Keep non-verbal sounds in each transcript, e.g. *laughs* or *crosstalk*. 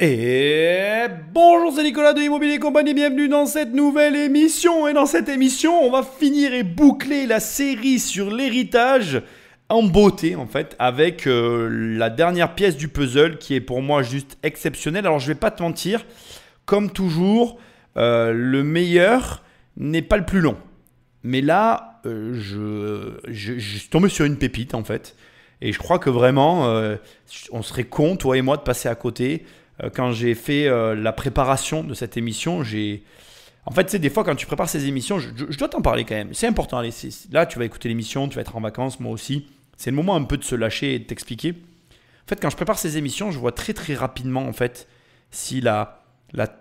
Et bonjour, c'est Nicolas de Immobilier Compagnie, bienvenue dans cette nouvelle émission. Et dans cette émission, on va finir et boucler la série sur l'héritage en beauté, en fait, avec euh, la dernière pièce du puzzle qui est pour moi juste exceptionnelle. Alors, je vais pas te mentir, comme toujours, euh, le meilleur n'est pas le plus long. Mais là, euh, je, je, suis tombé sur une pépite, en fait. Et je crois que vraiment, on serait con, toi et moi, de passer à côté euh, quand j'ai fait euh, la préparation de cette émission, j'ai... En fait, c'est des fois quand tu prépares ces émissions, je, dois t'en parler quand même. C'est important. là, tu vas écouter l'émission, tu vas être en vacances, moi aussi. C'est le moment un peu de se lâcher et de t'expliquer. En fait, quand je prépare ces émissions, je vois très très rapidement en fait si la,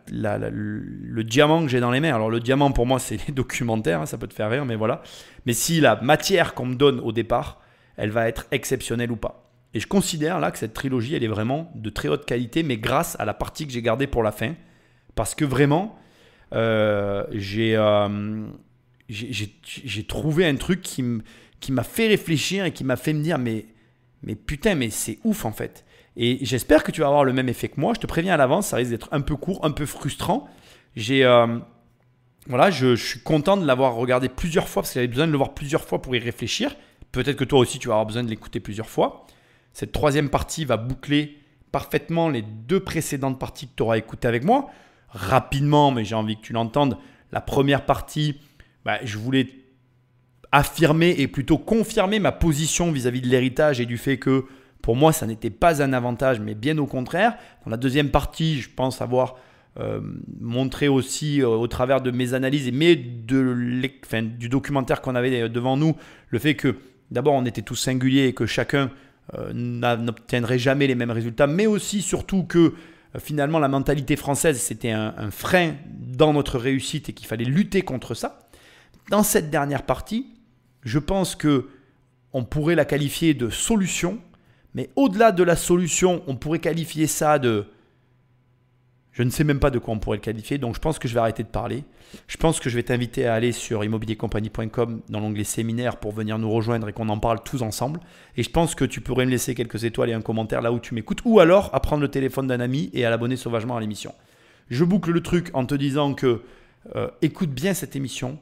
le diamant que j'ai dans les mains. Alors le diamant pour moi, c'est *laughs* les documentaires, hein, ça peut te faire rire, mais voilà. Mais si la matière qu'on me donne au départ, elle va être exceptionnelle ou pas. Et je considère là que cette trilogie, elle est vraiment de très haute qualité, mais grâce à la partie que j'ai gardée pour la fin. Parce que vraiment, euh, j'ai euh, trouvé un truc qui m'a fait réfléchir et qui m'a fait me dire, mais, mais putain, mais c'est ouf en fait. Et j'espère que tu vas avoir le même effet que moi. Je te préviens à l'avance, ça risque d'être un peu court, un peu frustrant. J'ai... Euh, voilà, je, je, suis content de l'avoir regardé plusieurs fois parce que j'avais besoin de le voir plusieurs fois pour y réfléchir. Peut-être que toi aussi, tu vas avoir besoin de l'écouter plusieurs fois. Cette troisième partie va boucler parfaitement les deux précédentes parties que tu auras écoutées avec moi. Rapidement, mais j'ai envie que tu l'entendes, la première partie, bah, je voulais affirmer et plutôt confirmer ma position vis-à-vis de l'héritage et du fait que pour moi, ça n'était pas un avantage, mais bien au contraire. Dans la deuxième partie, je pense avoir euh, montré aussi euh, au travers de mes analyses, mais de du documentaire qu'on avait euh, devant nous, le fait que d'abord on était tous singuliers et que chacun euh, n'obtiendrait jamais les mêmes résultats, mais aussi surtout que euh, finalement la mentalité française c'était un, frein dans notre réussite et qu'il fallait lutter contre ça. Dans cette dernière partie, je pense que on pourrait la qualifier de solution, mais au-delà de la solution, on pourrait qualifier ça de je ne sais même pas de quoi on pourrait le qualifier, donc je pense que je vais arrêter de parler. Je pense que je vais t'inviter à aller sur immobiliercompagnie.com dans l'onglet séminaire pour venir nous rejoindre et qu'on en parle tous ensemble. Et je pense que tu pourrais me laisser quelques étoiles et un commentaire là où tu m'écoutes, ou alors à prendre le téléphone d'un ami et à l'abonner sauvagement à l'émission. Je boucle le truc en te disant que euh, écoute bien cette émission,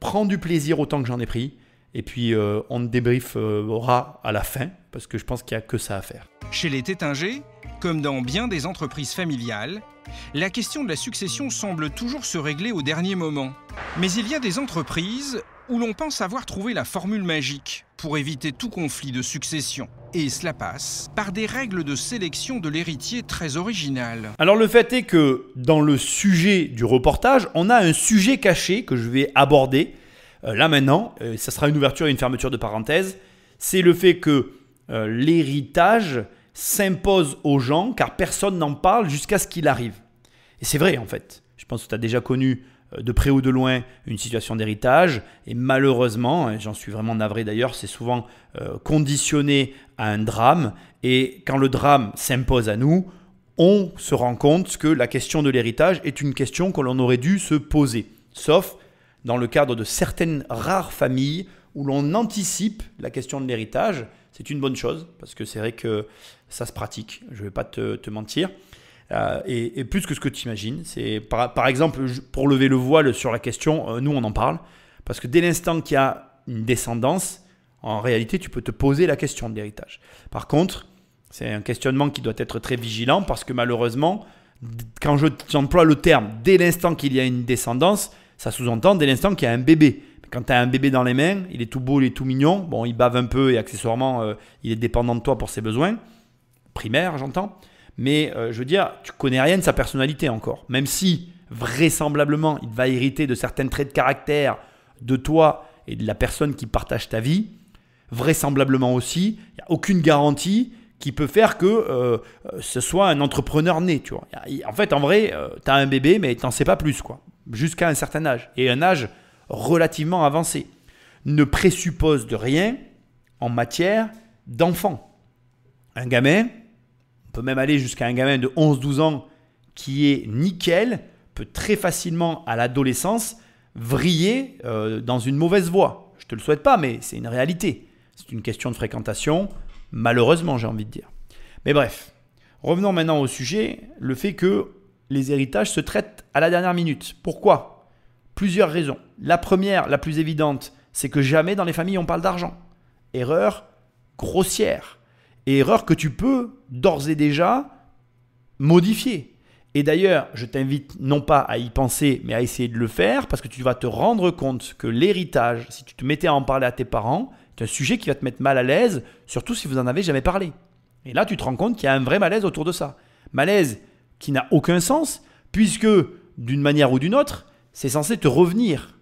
prends du plaisir autant que j'en ai pris. Et puis, euh, on débriefera à la fin, parce que je pense qu'il n'y a que ça à faire. Chez les Tétingers, comme dans bien des entreprises familiales, la question de la succession semble toujours se régler au dernier moment. Mais il y a des entreprises où l'on pense avoir trouvé la formule magique pour éviter tout conflit de succession. Et cela passe par des règles de sélection de l'héritier très originales. Alors le fait est que dans le sujet du reportage, on a un sujet caché que je vais aborder euh, là maintenant, euh, ça sera une ouverture et une fermeture de parenthèse, c'est le fait que euh, l'héritage s'impose aux gens car personne n'en parle jusqu'à ce qu'il arrive. Et c'est vrai en fait. Je pense que tu as déjà connu de près ou de loin une situation d'héritage. Et malheureusement, j'en suis vraiment navré d'ailleurs, c'est souvent conditionné à un drame. Et quand le drame s'impose à nous, on se rend compte que la question de l'héritage est une question que l'on aurait dû se poser. Sauf dans le cadre de certaines rares familles où l'on anticipe la question de l'héritage. C'est une bonne chose, parce que c'est vrai que ça se pratique, je ne vais pas te, mentir. Euh, et, plus que ce que tu imagines. C'est par, exemple, pour lever le voile sur la question, euh, nous on en parle, parce que dès l'instant qu'il y a une descendance, en réalité, tu peux te poser la question de l'héritage. Par contre, c'est un questionnement qui doit être très vigilant, parce que malheureusement, quand j'emploie le terme dès l'instant qu'il y a une descendance, ça sous-entend dès l'instant qu'il y a un bébé. quand tu as un bébé dans les mains, il est tout beau, il est tout mignon, bon, il bave un peu et accessoirement, euh, il est dépendant de toi pour ses besoins, primaires, j'entends. Mais euh, je veux dire, tu connais rien de sa personnalité encore. Même si, vraisemblablement, il va hériter de certains traits de caractère de toi et de la personne qui partage ta vie, vraisemblablement aussi, il n'y a aucune garantie qui peut faire que euh, ce soit un entrepreneur né, tu En fait, en vrai, tu as un bébé, mais tu n'en sais pas plus, quoi jusqu'à un certain âge, et un âge relativement avancé, ne présuppose de rien en matière d'enfant. Un gamin, on peut même aller jusqu'à un gamin de 11-12 ans qui est nickel, peut très facilement à l'adolescence vriller euh, dans une mauvaise voie. Je te le souhaite pas, mais c'est une réalité. C'est une question de fréquentation, malheureusement j'ai envie de dire. Mais bref, revenons maintenant au sujet, le fait que les héritages se traitent à la dernière minute. Pourquoi Plusieurs raisons. La première, la plus évidente, c'est que jamais dans les familles on parle d'argent. Erreur grossière. Et erreur que tu peux d'ores et déjà modifier. Et d'ailleurs, je t'invite non pas à y penser, mais à essayer de le faire, parce que tu vas te rendre compte que l'héritage, si tu te mettais à en parler à tes parents, c'est un sujet qui va te mettre mal à l'aise, surtout si vous en avez jamais parlé. Et là, tu te rends compte qu'il y a un vrai malaise autour de ça. Malaise qui n'a aucun sens, puisque d'une manière ou d'une autre, c'est censé te revenir.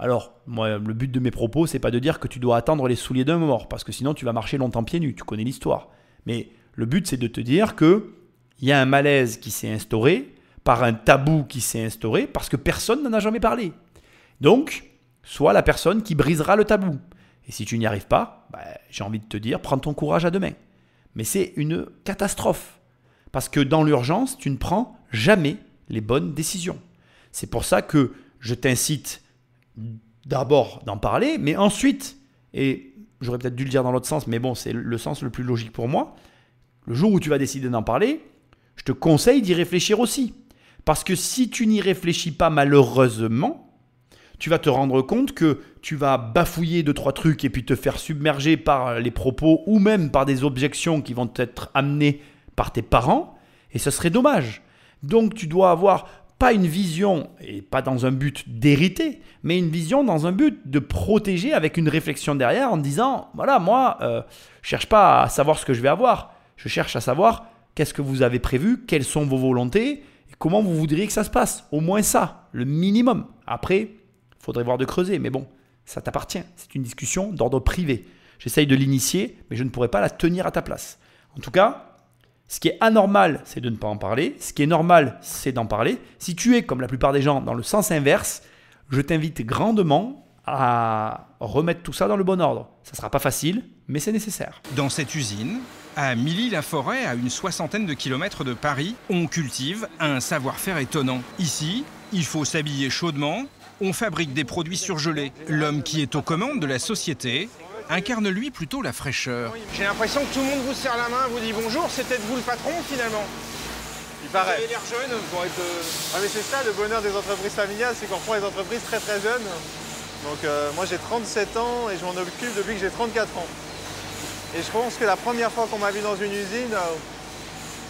Alors, moi, le but de mes propos, c'est pas de dire que tu dois attendre les souliers d'un mort, parce que sinon tu vas marcher longtemps pieds nus, tu connais l'histoire. Mais le but, c'est de te dire que il y a un malaise qui s'est instauré par un tabou qui s'est instauré parce que personne n'en a jamais parlé. Donc, sois la personne qui brisera le tabou. Et si tu n'y arrives pas, bah, j'ai envie de te dire, prends ton courage à deux mains. Mais c'est une catastrophe. Parce que dans l'urgence, tu ne prends jamais les bonnes décisions. C'est pour ça que je t'incite d'abord d'en parler, mais ensuite, et j'aurais peut-être dû le dire dans l'autre sens, mais bon, c'est le sens le plus logique pour moi, le jour où tu vas décider d'en parler, je te conseille d'y réfléchir aussi. Parce que si tu n'y réfléchis pas malheureusement, tu vas te rendre compte que tu vas bafouiller deux, trois trucs et puis te faire submerger par les propos ou même par des objections qui vont être amenées par tes parents, et ce serait dommage. Donc tu dois avoir pas une vision, et pas dans un but d'hériter, mais une vision dans un but de protéger avec une réflexion derrière en disant, voilà, moi, euh, je cherche pas à savoir ce que je vais avoir, je cherche à savoir qu'est-ce que vous avez prévu, quelles sont vos volontés, et comment vous voudriez que ça se passe. Au moins ça, le minimum. Après, faudrait voir de creuser, mais bon, ça t'appartient. C'est une discussion d'ordre privé. J'essaye de l'initier, mais je ne pourrais pas la tenir à ta place. En tout cas, ce qui est anormal, c'est de ne pas en parler. Ce qui est normal, c'est d'en parler. Si tu es, comme la plupart des gens, dans le sens inverse, je t'invite grandement à remettre tout ça dans le bon ordre. Ça ne sera pas facile, mais c'est nécessaire. Dans cette usine, à Milly-la-Forêt, à une soixantaine de kilomètres de Paris, on cultive un savoir-faire étonnant. Ici, il faut s'habiller chaudement, on fabrique des produits surgelés. L'homme qui est aux commandes de la société incarne lui plutôt la fraîcheur. J'ai l'impression que tout le monde vous serre la main, vous dit bonjour, c'est peut-être vous le patron finalement. Il paraît. Vous avez l'air jeune pour être... Ah, mais c'est ça le bonheur des entreprises familiales, c'est qu'on prend les entreprises très très jeunes. Donc euh, moi j'ai 37 ans et je m'en occupe depuis que j'ai 34 ans. Et je pense que la première fois qu'on m'a vu dans une usine, euh,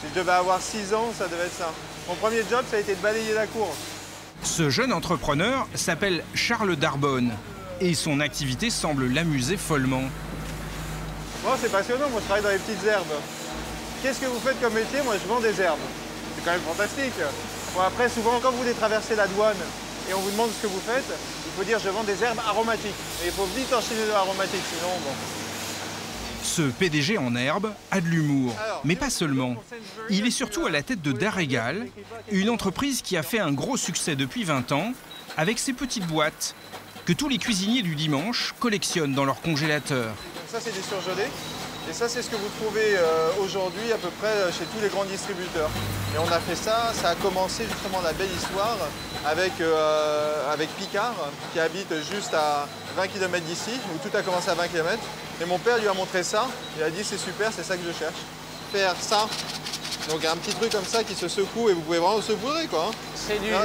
si je devais avoir 6 ans, ça devait être ça. Mon premier job, ça a été de balayer la cour. Ce jeune entrepreneur s'appelle Charles Darbonne et son activité semble l'amuser follement. c'est passionnant, moi je travaille dans les petites herbes. Qu'est-ce que vous faites comme métier Moi je vends des herbes. C'est quand même fantastique. Bon, après, souvent quand vous traverser la douane et on vous demande ce que vous faites, il faut dire je vends des herbes aromatiques. Et il faut vite enchaîner de l'aromatique, sinon bon. Ce PDG en herbe a de l'humour, mais pas seulement. Il est surtout à la tête de Darégal, une entreprise qui a fait un gros succès depuis 20 ans avec ses petites boîtes que tous les cuisiniers du dimanche collectionnent dans leur congélateur. Ça, c'est des surgelés. Et ça, c'est ce que vous trouvez euh, aujourd'hui à peu près euh, chez tous les grands distributeurs. Et on a fait ça, ça a commencé justement la belle histoire avec, euh, avec Picard, qui habite juste à 20 km d'ici, où tout a commencé à 20 km. Et mon père lui a montré ça, il a dit c'est super, c'est ça que je cherche. Faire ça, donc un petit truc comme ça qui se secoue et vous pouvez vraiment se secouer quoi. Hein. C'est du, ah,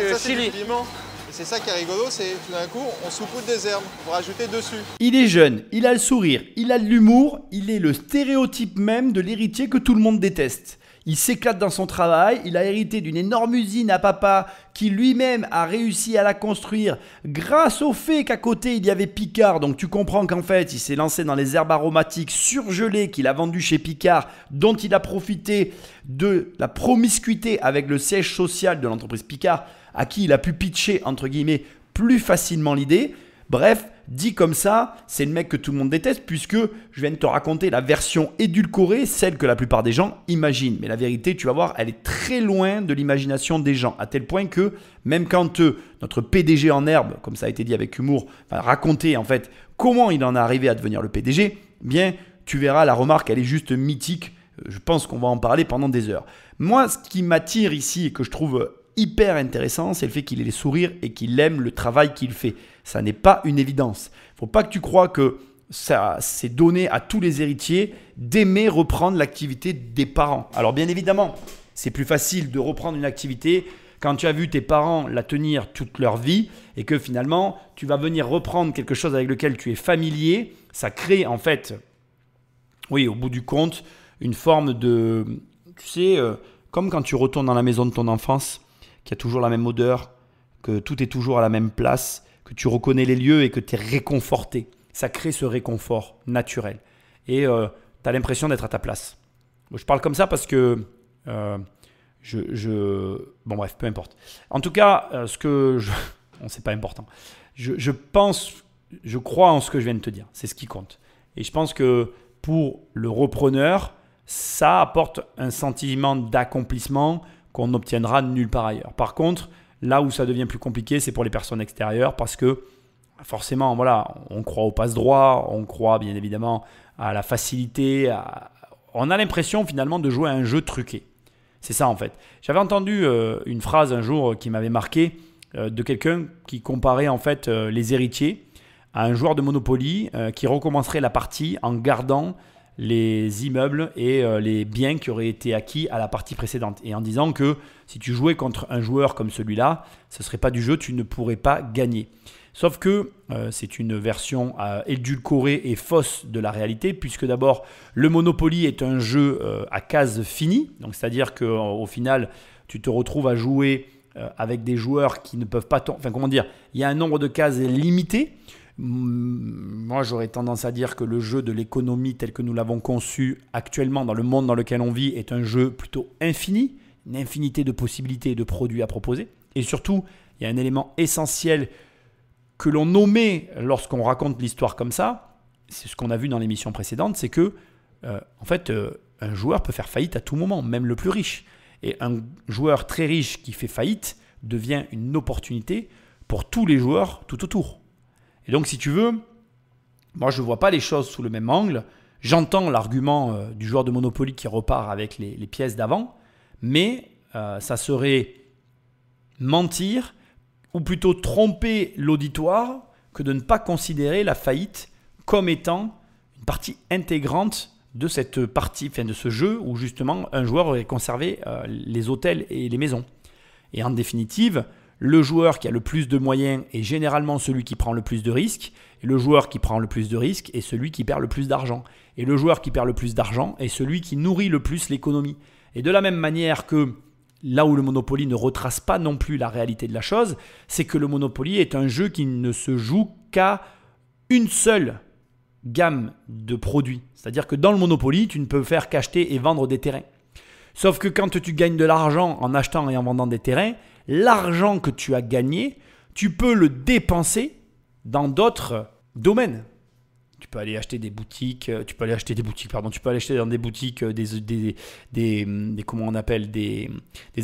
c'est ça qui est rigolo, c'est tout d'un coup, on saupoudre des herbes pour ajouter dessus. Il est jeune, il a le sourire, il a de l'humour, il est le stéréotype même de l'héritier que tout le monde déteste. Il s'éclate dans son travail, il a hérité d'une énorme usine à papa qui lui-même a réussi à la construire grâce au fait qu'à côté il y avait Picard. Donc tu comprends qu'en fait il s'est lancé dans les herbes aromatiques surgelées qu'il a vendues chez Picard, dont il a profité de la promiscuité avec le siège social de l'entreprise Picard à qui il a pu pitcher, entre guillemets, plus facilement l'idée. Bref, dit comme ça, c'est le mec que tout le monde déteste puisque je viens de te raconter la version édulcorée, celle que la plupart des gens imaginent. Mais la vérité, tu vas voir, elle est très loin de l'imagination des gens, à tel point que même quand euh, notre PDG en herbe, comme ça a été dit avec humour, va raconter en fait comment il en est arrivé à devenir le PDG, bien tu verras la remarque, elle est juste mythique. Euh, je pense qu'on va en parler pendant des heures. Moi, ce qui m'attire ici et que je trouve hyper intéressant, c'est le fait qu'il ait les sourires et qu'il aime le travail qu'il fait. Ça n'est pas une évidence. Il Faut pas que tu crois que ça c'est donné à tous les héritiers d'aimer reprendre l'activité des parents. Alors bien évidemment, c'est plus facile de reprendre une activité quand tu as vu tes parents la tenir toute leur vie et que finalement tu vas venir reprendre quelque chose avec lequel tu es familier, ça crée en fait, oui, au bout du compte, une forme de, tu sais, euh, comme quand tu retournes dans la maison de ton enfance qui a toujours la même odeur, que tout est toujours à la même place, que tu reconnais les lieux et que tu es réconforté. Ça crée ce réconfort naturel. Et euh, tu as l'impression d'être à ta place. Je parle comme ça parce que... Euh, je, je, Bon bref, peu importe. En tout cas, euh, ce que... Je... *laughs* Bon, c'est pas important. Je, je, pense, je crois en ce que je viens de te dire. C'est ce qui compte. Et je pense que pour le repreneur, ça apporte un sentiment d'accomplissement, qu'on n'obtiendra nulle part ailleurs. Par contre, là où ça devient plus compliqué, c'est pour les personnes extérieures parce que forcément, voilà, on croit au passe-droit, on croit bien évidemment à la facilité, on a l'impression finalement de jouer à un jeu truqué. C'est ça en fait. J'avais entendu euh, une phrase un jour euh, qui m'avait marqué euh, de quelqu'un qui comparait en fait les héritiers à un joueur de Monopoly qui recommencerait la partie en gardant les immeubles et euh, les biens qui auraient été acquis à la partie précédente. Et en disant que si tu jouais contre un joueur comme celui-là, ce ne serait pas du jeu, tu ne pourrais pas gagner. Sauf que euh, c'est une version euh, édulcorée et fausse de la réalité, puisque d'abord, le Monopoly est un jeu à cases finies. donc c'est-à-dire qu'au final, tu te retrouves à jouer avec des joueurs qui ne peuvent pas... Enfin, comment dire Il y a un nombre de cases limité. Mm, moi, j'aurais tendance à dire que le jeu de l'économie tel que nous l'avons conçu actuellement dans le monde dans lequel on vit est un jeu plutôt infini, une infinité de possibilités et de produits à proposer. Et surtout, il y a un élément essentiel que l'on nommait lorsqu'on raconte l'histoire comme ça, c'est ce qu'on a vu dans l'émission précédente, c'est que euh, en fait, euh, un joueur peut faire faillite à tout moment, même le plus riche. Et un joueur très riche qui fait faillite devient une opportunité pour tous les joueurs tout autour. Et donc, si tu veux, moi, je ne vois pas les choses sous le même angle. J'entends l'argument euh, du joueur de Monopoly qui repart avec les, pièces d'avant, mais euh, ça serait mentir, ou plutôt tromper l'auditoire, que de ne pas considérer la faillite comme étant une partie intégrante de cette partie, fin de ce jeu où justement un joueur aurait conservé euh, les hôtels et les maisons. Et en définitive, le joueur qui a le plus de moyens est généralement celui qui prend le plus de risques. Et le joueur qui prend le plus de risques est celui qui perd le plus d'argent. Et le joueur qui perd le plus d'argent est celui qui nourrit le plus l'économie. Et de la même manière que là où le Monopoly ne retrace pas non plus la réalité de la chose, c'est que le Monopoly est un jeu qui ne se joue qu'à une seule gamme de produits. C'est-à-dire que dans le Monopoly, tu ne peux faire qu'acheter et vendre des terrains. Sauf que quand tu gagnes de l'argent en achetant et en vendant des terrains, l'argent que tu as gagné, tu peux le dépenser dans d'autres domaines. Tu peux aller acheter des boutiques, euh, tu peux aller acheter des boutiques, pardon, tu peux aller acheter dans des boutiques euh, des, des, hum, on appelle, des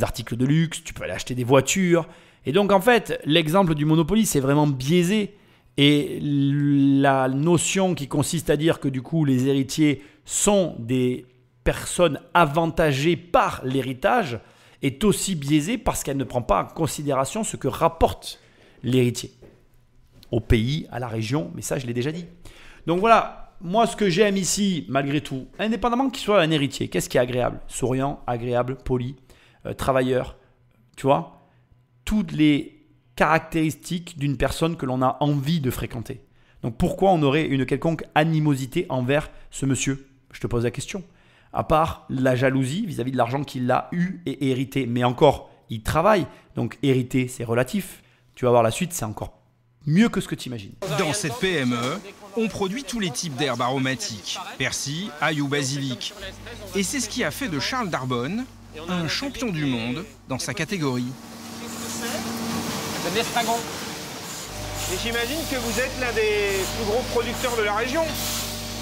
articles de luxe, tu peux aller acheter des voitures. Et donc en fait, l'exemple du Monopoly, c'est vraiment biaisé. Et la notion qui consiste à dire que du coup les héritiers sont des personnes avantagées par l'héritage, est aussi biaisée parce qu'elle ne prend pas en considération ce que rapporte l'héritier au pays, à la région, mais ça je l'ai déjà dit. Donc voilà, moi ce que j'aime ici, malgré tout, indépendamment qu'il soit un héritier, qu'est-ce qui est agréable Souriant, agréable, poli, euh, travailleur, tu vois Toutes les caractéristiques d'une personne que l'on a envie de fréquenter. Donc pourquoi on aurait une quelconque animosité envers ce monsieur Je te pose la question à part la jalousie vis-à-vis de l'argent qu'il a eu et hérité. Mais encore, il travaille, donc hérité, c'est relatif. Tu vas voir la suite, c'est encore mieux que ce que tu imagines. Dans cette PME, on produit tous les types d'herbes aromatiques, persil, ail ou basilic. Et c'est ce qui a fait de Charles Darbonne un champion du monde dans sa catégorie. C'est l'estragon. Et j'imagine que vous êtes l'un des plus gros producteurs de la région.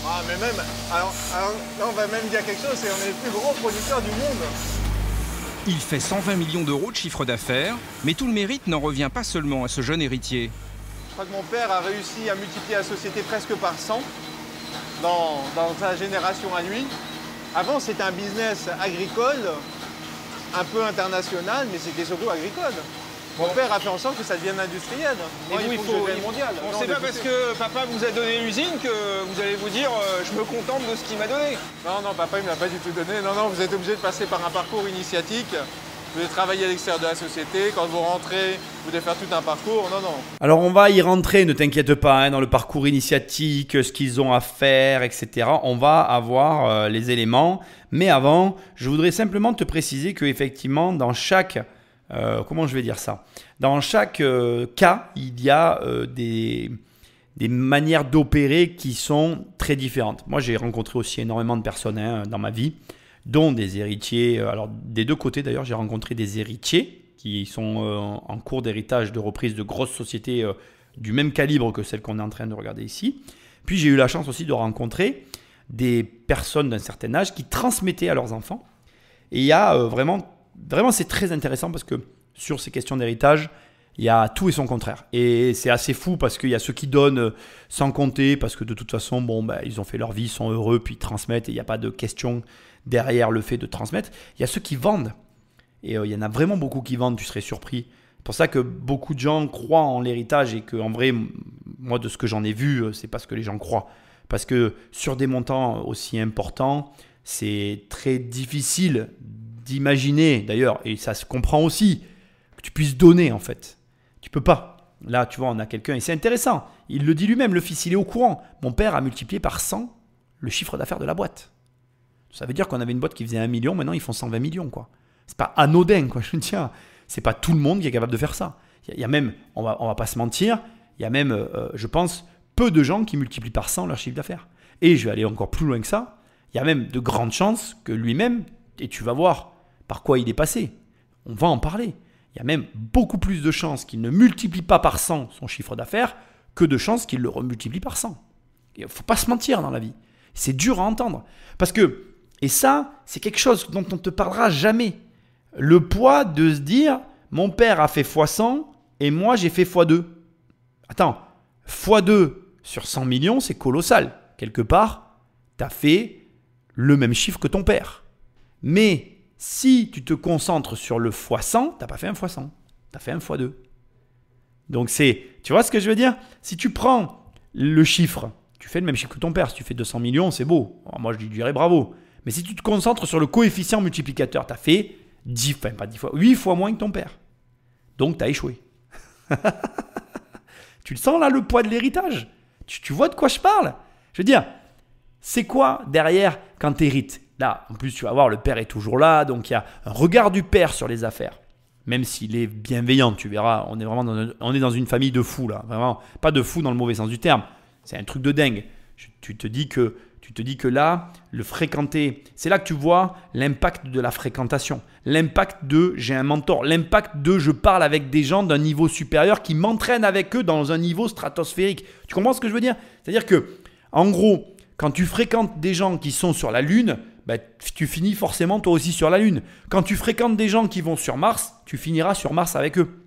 Ah, mais même, alors, on va même dire quelque chose, c'est on est le plus gros producteur du monde. Il fait 120 millions d'euros de chiffre d'affaires, mais tout le mérite n'en revient pas seulement à ce jeune héritier. Je crois que mon père a réussi à multiplier la société presque par 100 dans, dans sa génération à lui. Avant, c'était un business agricole, un peu international, mais c'était surtout agricole. Mon père a fait en sorte que ça devienne industriel. et vous, il faut, que mondial. On ne sait pas parce que papa vous a donné l'usine que vous allez vous dire euh, je me contente de ce qu'il m'a donné. Non, non, papa, il ne me l'a pas du tout donné. Non, non, vous êtes obligé de passer par un parcours initiatique. Vous devez travailler à l'extérieur de la société. Quand vous rentrez, vous devez faire tout un parcours. Non, non. Alors, on va y rentrer, ne t'inquiète pas, hein, dans le parcours initiatique, ce qu'ils ont à faire, etc. On va avoir euh, les éléments. Mais avant, je voudrais simplement te préciser que, effectivement, dans chaque euh, comment je vais dire ça Dans chaque euh, cas, il y a euh, des, des, manières d'opérer qui sont très différentes. Moi, j'ai rencontré aussi énormément de personnes hein, dans ma vie, dont des héritiers. Alors, des deux côtés d'ailleurs, j'ai rencontré des héritiers qui sont en cours d'héritage de reprise de grosses sociétés du même calibre que celles qu'on est en train de regarder ici. Puis j'ai eu la chance aussi de rencontrer des personnes d'un certain âge qui transmettaient à leurs enfants. Et il y a vraiment vraiment, c'est très intéressant parce que sur ces questions d'héritage, il y a tout et son contraire. Et c'est assez fou parce qu'il y a ceux qui donnent euh, sans compter, parce que de toute façon, bon, bah, ils ont fait leur vie, ils sont heureux, puis ils transmettent, et il n'y a pas de question derrière le fait de transmettre. Il y a ceux qui vendent. Et euh, il y en a vraiment beaucoup qui vendent, tu serais surpris. C'est pour ça que beaucoup de gens croient en l'héritage et que, en vrai, moi, de ce que j'en ai vu, euh, c'est parce que les gens croient. Parce que sur des montants aussi importants, c'est très difficile d'imaginer d'ailleurs, et ça se comprend aussi, que tu puisses donner en fait. Tu peux pas. Là, tu vois, on a quelqu'un, et c'est intéressant. Il le dit lui-même, le fils, il est au courant. Mon père a multiplié par 100 le chiffre d'affaires de la boîte. Ça veut dire qu'on avait une boîte qui faisait 1 million, maintenant ils font 120 millions, quoi. C'est pas anodin, quoi, *laughs* je tiens. C'est pas tout le monde qui est capable de faire ça. Il y a même, on va, on va pas se mentir, il y a même, euh, euh, je pense, peu de gens qui multiplient par 100 leur chiffre d'affaires. Et je vais aller encore plus loin que ça. Il y a même de grandes chances que lui-même, et tu vas voir, par quoi il est passé. On va en parler. Il y a même beaucoup plus de chances qu'il ne multiplie pas par 100 son chiffre d'affaires que de chances qu'il le remultiplie par 100. Il faut pas se mentir dans la vie. C'est dur à entendre. Parce que, et ça, c'est quelque chose dont on ne te parlera jamais. Le poids de se dire, mon père a fait x100 et moi j'ai fait x2. Attends, x2 sur 100 millions, c'est colossal. Quelque part, tu as fait le même chiffre que ton père. Mais si tu te concentres sur le x100, t'as pas fait un x100, tu as fait un x2. Donc c'est, tu vois ce que je veux dire Si tu prends le chiffre, tu fais le même chiffre que ton père, si tu fais 200 millions, c'est beau. Oh, moi je lui dirais bravo. Mais si tu te concentres sur le coefficient multiplicateur, tu as fait 10, pas fois, 8 fois moins que ton père. Donc tu as échoué. *laughs* tu le sens là le poids de l'héritage tu, tu vois de quoi je parle Je veux dire, c'est quoi derrière quand tu hérites Là, en plus, tu vas voir, le père est toujours là, donc il y a un regard du père sur les affaires. Même s'il est bienveillant, tu verras, on est vraiment dans, on est dans une famille de fous, là. Vraiment, pas de fous dans le mauvais sens du terme. C'est un truc de dingue. tu, te dis que, tu te dis que là, le fréquenter, c'est là que tu vois l'impact de la fréquentation, l'impact de j'ai un mentor, l'impact de je parle avec des gens d'un niveau supérieur qui m'entraînent avec eux dans un niveau stratosphérique. Tu comprends ce que je veux dire C'est-à-dire que, en gros, quand tu fréquentes des gens qui sont sur la Lune, bah, tu finis forcément toi aussi sur la Lune. Quand tu fréquentes des gens qui vont sur Mars, tu finiras sur Mars avec eux.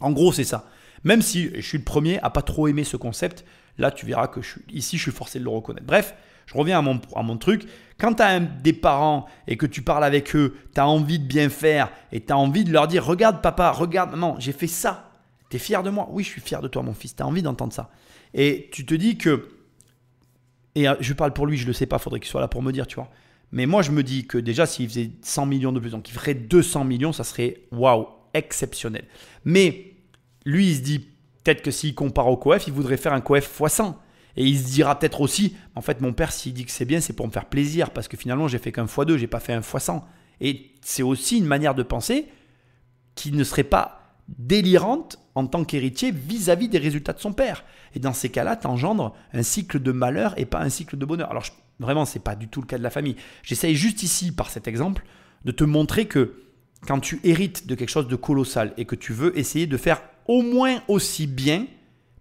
En gros, c'est ça. Même si je suis le premier à pas trop aimer ce concept, là tu verras que je suis, ici je suis forcé de le reconnaître. Bref, je reviens à mon, à mon truc. Quand tu as des parents et que tu parles avec eux, tu as envie de bien faire et tu as envie de leur dire Regarde papa, regarde maman, j'ai fait ça. Tu es fier de moi Oui, je suis fier de toi mon fils, tu as envie d'entendre ça. Et tu te dis que. Et euh, je parle pour lui, je le sais pas, faudrait qu'il soit là pour me dire, tu vois. Mais moi, je me dis que déjà, s'il faisait 100 millions de plus, donc il ferait 200 millions, ça serait waouh, exceptionnel. Mais lui, il se dit peut-être que s'il compare au COEF, il voudrait faire un COEF x 100. Et il se dira peut-être aussi, en fait, mon père, s'il dit que c'est bien, c'est pour me faire plaisir, parce que finalement, j'ai fait qu'un x 2, j'ai pas fait un x 100. Et c'est aussi une manière de penser qui ne serait pas délirante en tant qu'héritier vis-à-vis des résultats de son père. Et dans ces cas-là, tu engendres un cycle de malheur et pas un cycle de bonheur. Alors, je Vraiment, n'est pas du tout le cas de la famille. J'essaye juste ici, par cet exemple, de te montrer que quand tu hérites de quelque chose de colossal et que tu veux essayer de faire au moins aussi bien,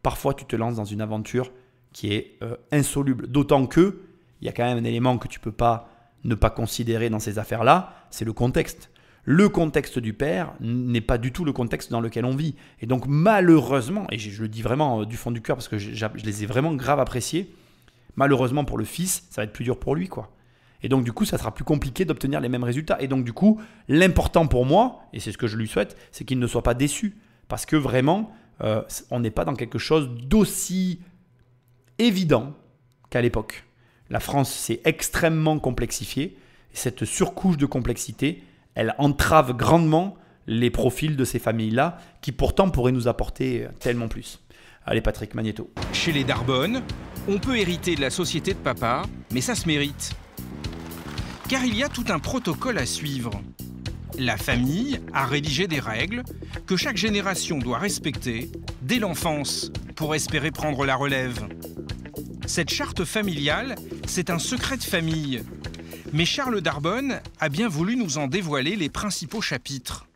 parfois tu te lances dans une aventure qui est euh, insoluble. D'autant que il y a quand même un élément que tu peux pas ne pas considérer dans ces affaires-là, c'est le contexte. Le contexte du père n'est pas du tout le contexte dans lequel on vit. Et donc malheureusement, et je, le dis vraiment euh, du fond du cœur parce que je, je les ai vraiment grave appréciés, Malheureusement pour le fils, ça va être plus dur pour lui, quoi. Et donc, du coup, ça sera plus compliqué d'obtenir les mêmes résultats. Et donc, du coup, l'important pour moi, et c'est ce que je lui souhaite, c'est qu'il ne soit pas déçu. Parce que vraiment, euh, on n'est pas dans quelque chose d'aussi évident qu'à l'époque. La France s'est extrêmement complexifiée. Et cette surcouche de complexité, elle entrave grandement les profils de ces familles-là, qui pourtant pourraient nous apporter tellement plus. Allez, Patrick Magneto. Chez les Darbonne. On peut hériter de la société de papa, mais ça se mérite. Car il y a tout un protocole à suivre. La famille a rédigé des règles que chaque génération doit respecter dès l'enfance pour espérer prendre la relève. Cette charte familiale, c'est un secret de famille. Mais Charles Darbonne a bien voulu nous en dévoiler les principaux chapitres.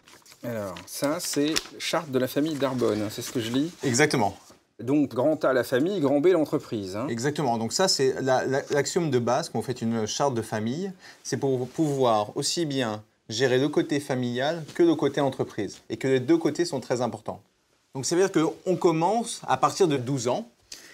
Alors, ça, c'est charte de la famille Darbonne, c'est ce que je lis Exactement. Donc grand A la famille, grand B l'entreprise. Hein. Exactement, donc ça c'est l'axiome de base quand vous faites une charte de famille, c'est pour pouvoir aussi bien gérer le côté familial que le côté entreprise, et que les deux côtés sont très importants. Donc ça veut dire qu'on commence à partir de 12 ans,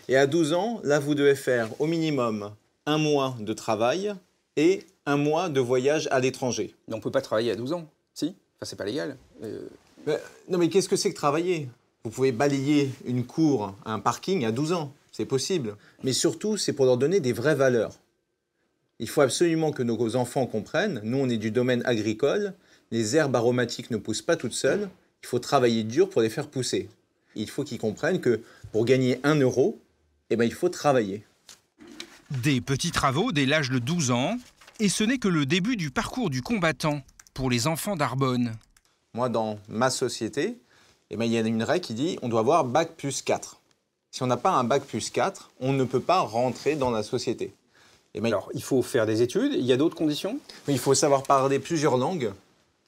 et à 12 ans, là vous devez faire au minimum un mois de travail et un mois de voyage à l'étranger. Mais on ne peut pas travailler à 12 ans, si Enfin c'est pas légal. Euh, ben, non mais qu'est-ce que c'est que travailler vous pouvez balayer une cour, un parking à 12 ans, c'est possible. Mais surtout, c'est pour leur donner des vraies valeurs. Il faut absolument que nos enfants comprennent, nous on est du domaine agricole, les herbes aromatiques ne poussent pas toutes seules, il faut travailler dur pour les faire pousser. Il faut qu'ils comprennent que pour gagner 1 euro, eh ben, il faut travailler. Des petits travaux dès l'âge de 12 ans, et ce n'est que le début du parcours du combattant pour les enfants d'Arbonne. Moi, dans ma société, eh ben, il y a une règle qui dit on doit avoir bac plus 4. Si on n'a pas un bac plus 4, on ne peut pas rentrer dans la société. Eh bien, Alors, il faut faire des études, il y a d'autres conditions Il faut savoir parler plusieurs langues.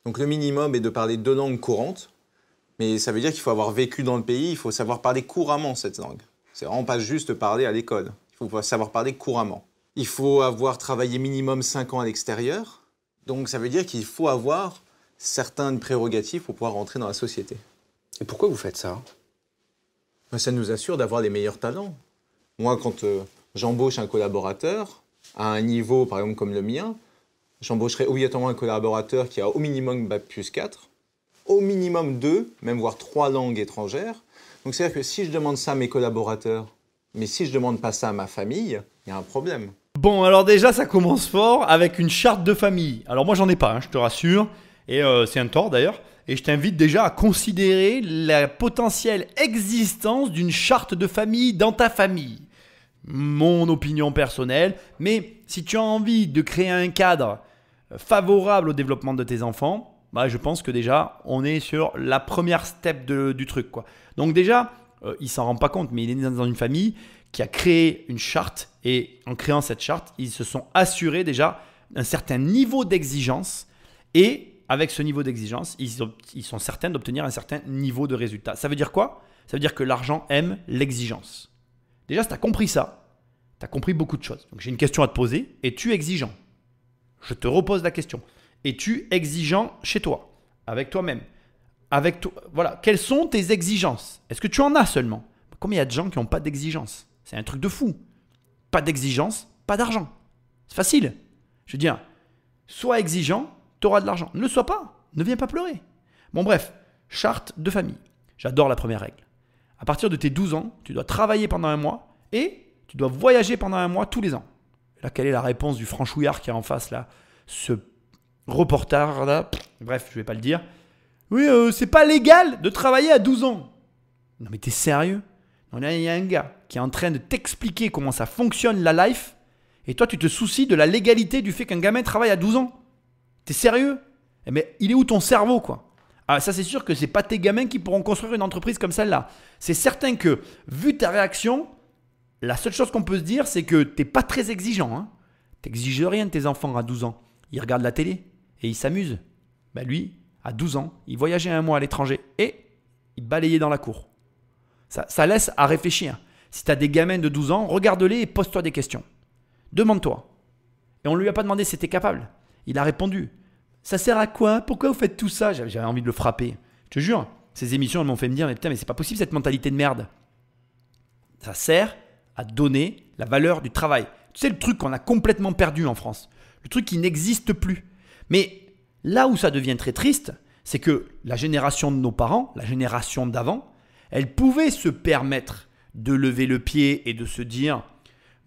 Donc le minimum est de parler deux langues courantes, mais ça veut dire qu'il faut avoir vécu dans le pays, il faut savoir parler couramment cette langue. C'est vraiment pas juste parler à l'école, il faut savoir parler couramment. Il faut avoir travaillé minimum 5 ans à l'extérieur, donc ça veut dire qu'il faut avoir certaines prérogatives pour pouvoir rentrer dans la société. Et pourquoi vous faites ça ben, Ça nous assure d'avoir les meilleurs talents. Moi, quand euh, j'embauche un collaborateur à un niveau, par exemple, comme le mien, j'embaucherai obligatoirement un collaborateur qui a au minimum Bac plus 4, au minimum 2, même voire 3 langues étrangères. Donc c'est-à-dire que si je demande ça à mes collaborateurs, mais si je demande pas ça à ma famille, il y a un problème. Bon, alors déjà, ça commence fort avec une charte de famille. Alors moi, j'en ai pas, hein, je te rassure, et euh, c'est un tort d'ailleurs et je t'invite déjà à considérer la potentielle existence d'une charte de famille dans ta famille. Mon opinion personnelle, mais si tu as envie de créer un cadre favorable au développement de tes enfants, bah, je pense que déjà on est sur la première step du truc. Donc déjà, euh, il s'en rend pas compte, mais il est dans une famille qui a créé une charte et en créant cette charte, ils se sont assurés déjà un certain niveau d'exigence et avec ce niveau d'exigence, ils, sont certains d'obtenir un certain niveau de résultat. Ça veut dire quoi Ça veut dire que l'argent aime l'exigence. Déjà, si tu as compris ça, tu as compris beaucoup de choses. Donc j'ai une question à te poser. Es-tu exigeant Je te repose la question. Es-tu exigeant chez toi Avec toi-même avec toi, voilà, quelles sont tes exigences Est-ce que tu en as seulement Combien il y a de gens qui n'ont pas d'exigence C'est un truc de fou. Pas d'exigence, pas d'argent. C'est facile. Je veux dire, sois exigeant de l'argent. Ne sois pas, ne viens pas pleurer. Bon bref, charte de famille. J'adore la première règle. À partir de tes 12 ans, tu dois travailler pendant un mois et tu dois voyager pendant un mois tous les ans. Là, quelle est la réponse du franchouillard qui est en face là Ce reporter là, bref, je vais pas le dire. Oui, euh, c'est pas légal de travailler à 12 ans. Non mais t'es sérieux il y a un gars qui est en train de t'expliquer comment ça fonctionne la life et toi tu te soucies de la légalité du fait qu'un gamin travaille à 12 ans. T'es sérieux Mais eh ben, il est où ton cerveau, quoi ah, ça c'est sûr que c'est pas tes gamins qui pourront construire une entreprise comme celle-là. C'est certain que, vu ta réaction, la seule chose qu'on peut se dire, c'est que t'es pas très exigeant. Hein. T'exiges rien de tes enfants à 12 ans. Ils regardent la télé et ils s'amusent. mais bah, lui, à 12 ans, il voyageait un mois à l'étranger et il balayait dans la cour. Ça, laisse à réfléchir. Si t'as des gamins de 12 ans, regarde-les et pose-toi des questions. Demande-toi. Et on ne lui a pas demandé si était capable. Il a répondu Ça sert à quoi Pourquoi vous faites tout ça J'avais envie de le frapper. Je te jure, ces émissions, elles m'ont fait me dire Mais putain, mais c'est pas possible cette mentalité de merde. Ça sert à donner la valeur du travail. Tu sais, le truc qu'on a complètement perdu en France. Le truc qui n'existe plus. Mais là où ça devient très triste, c'est que la génération de nos parents, la génération d'avant, elle pouvait se permettre de lever le pied et de se dire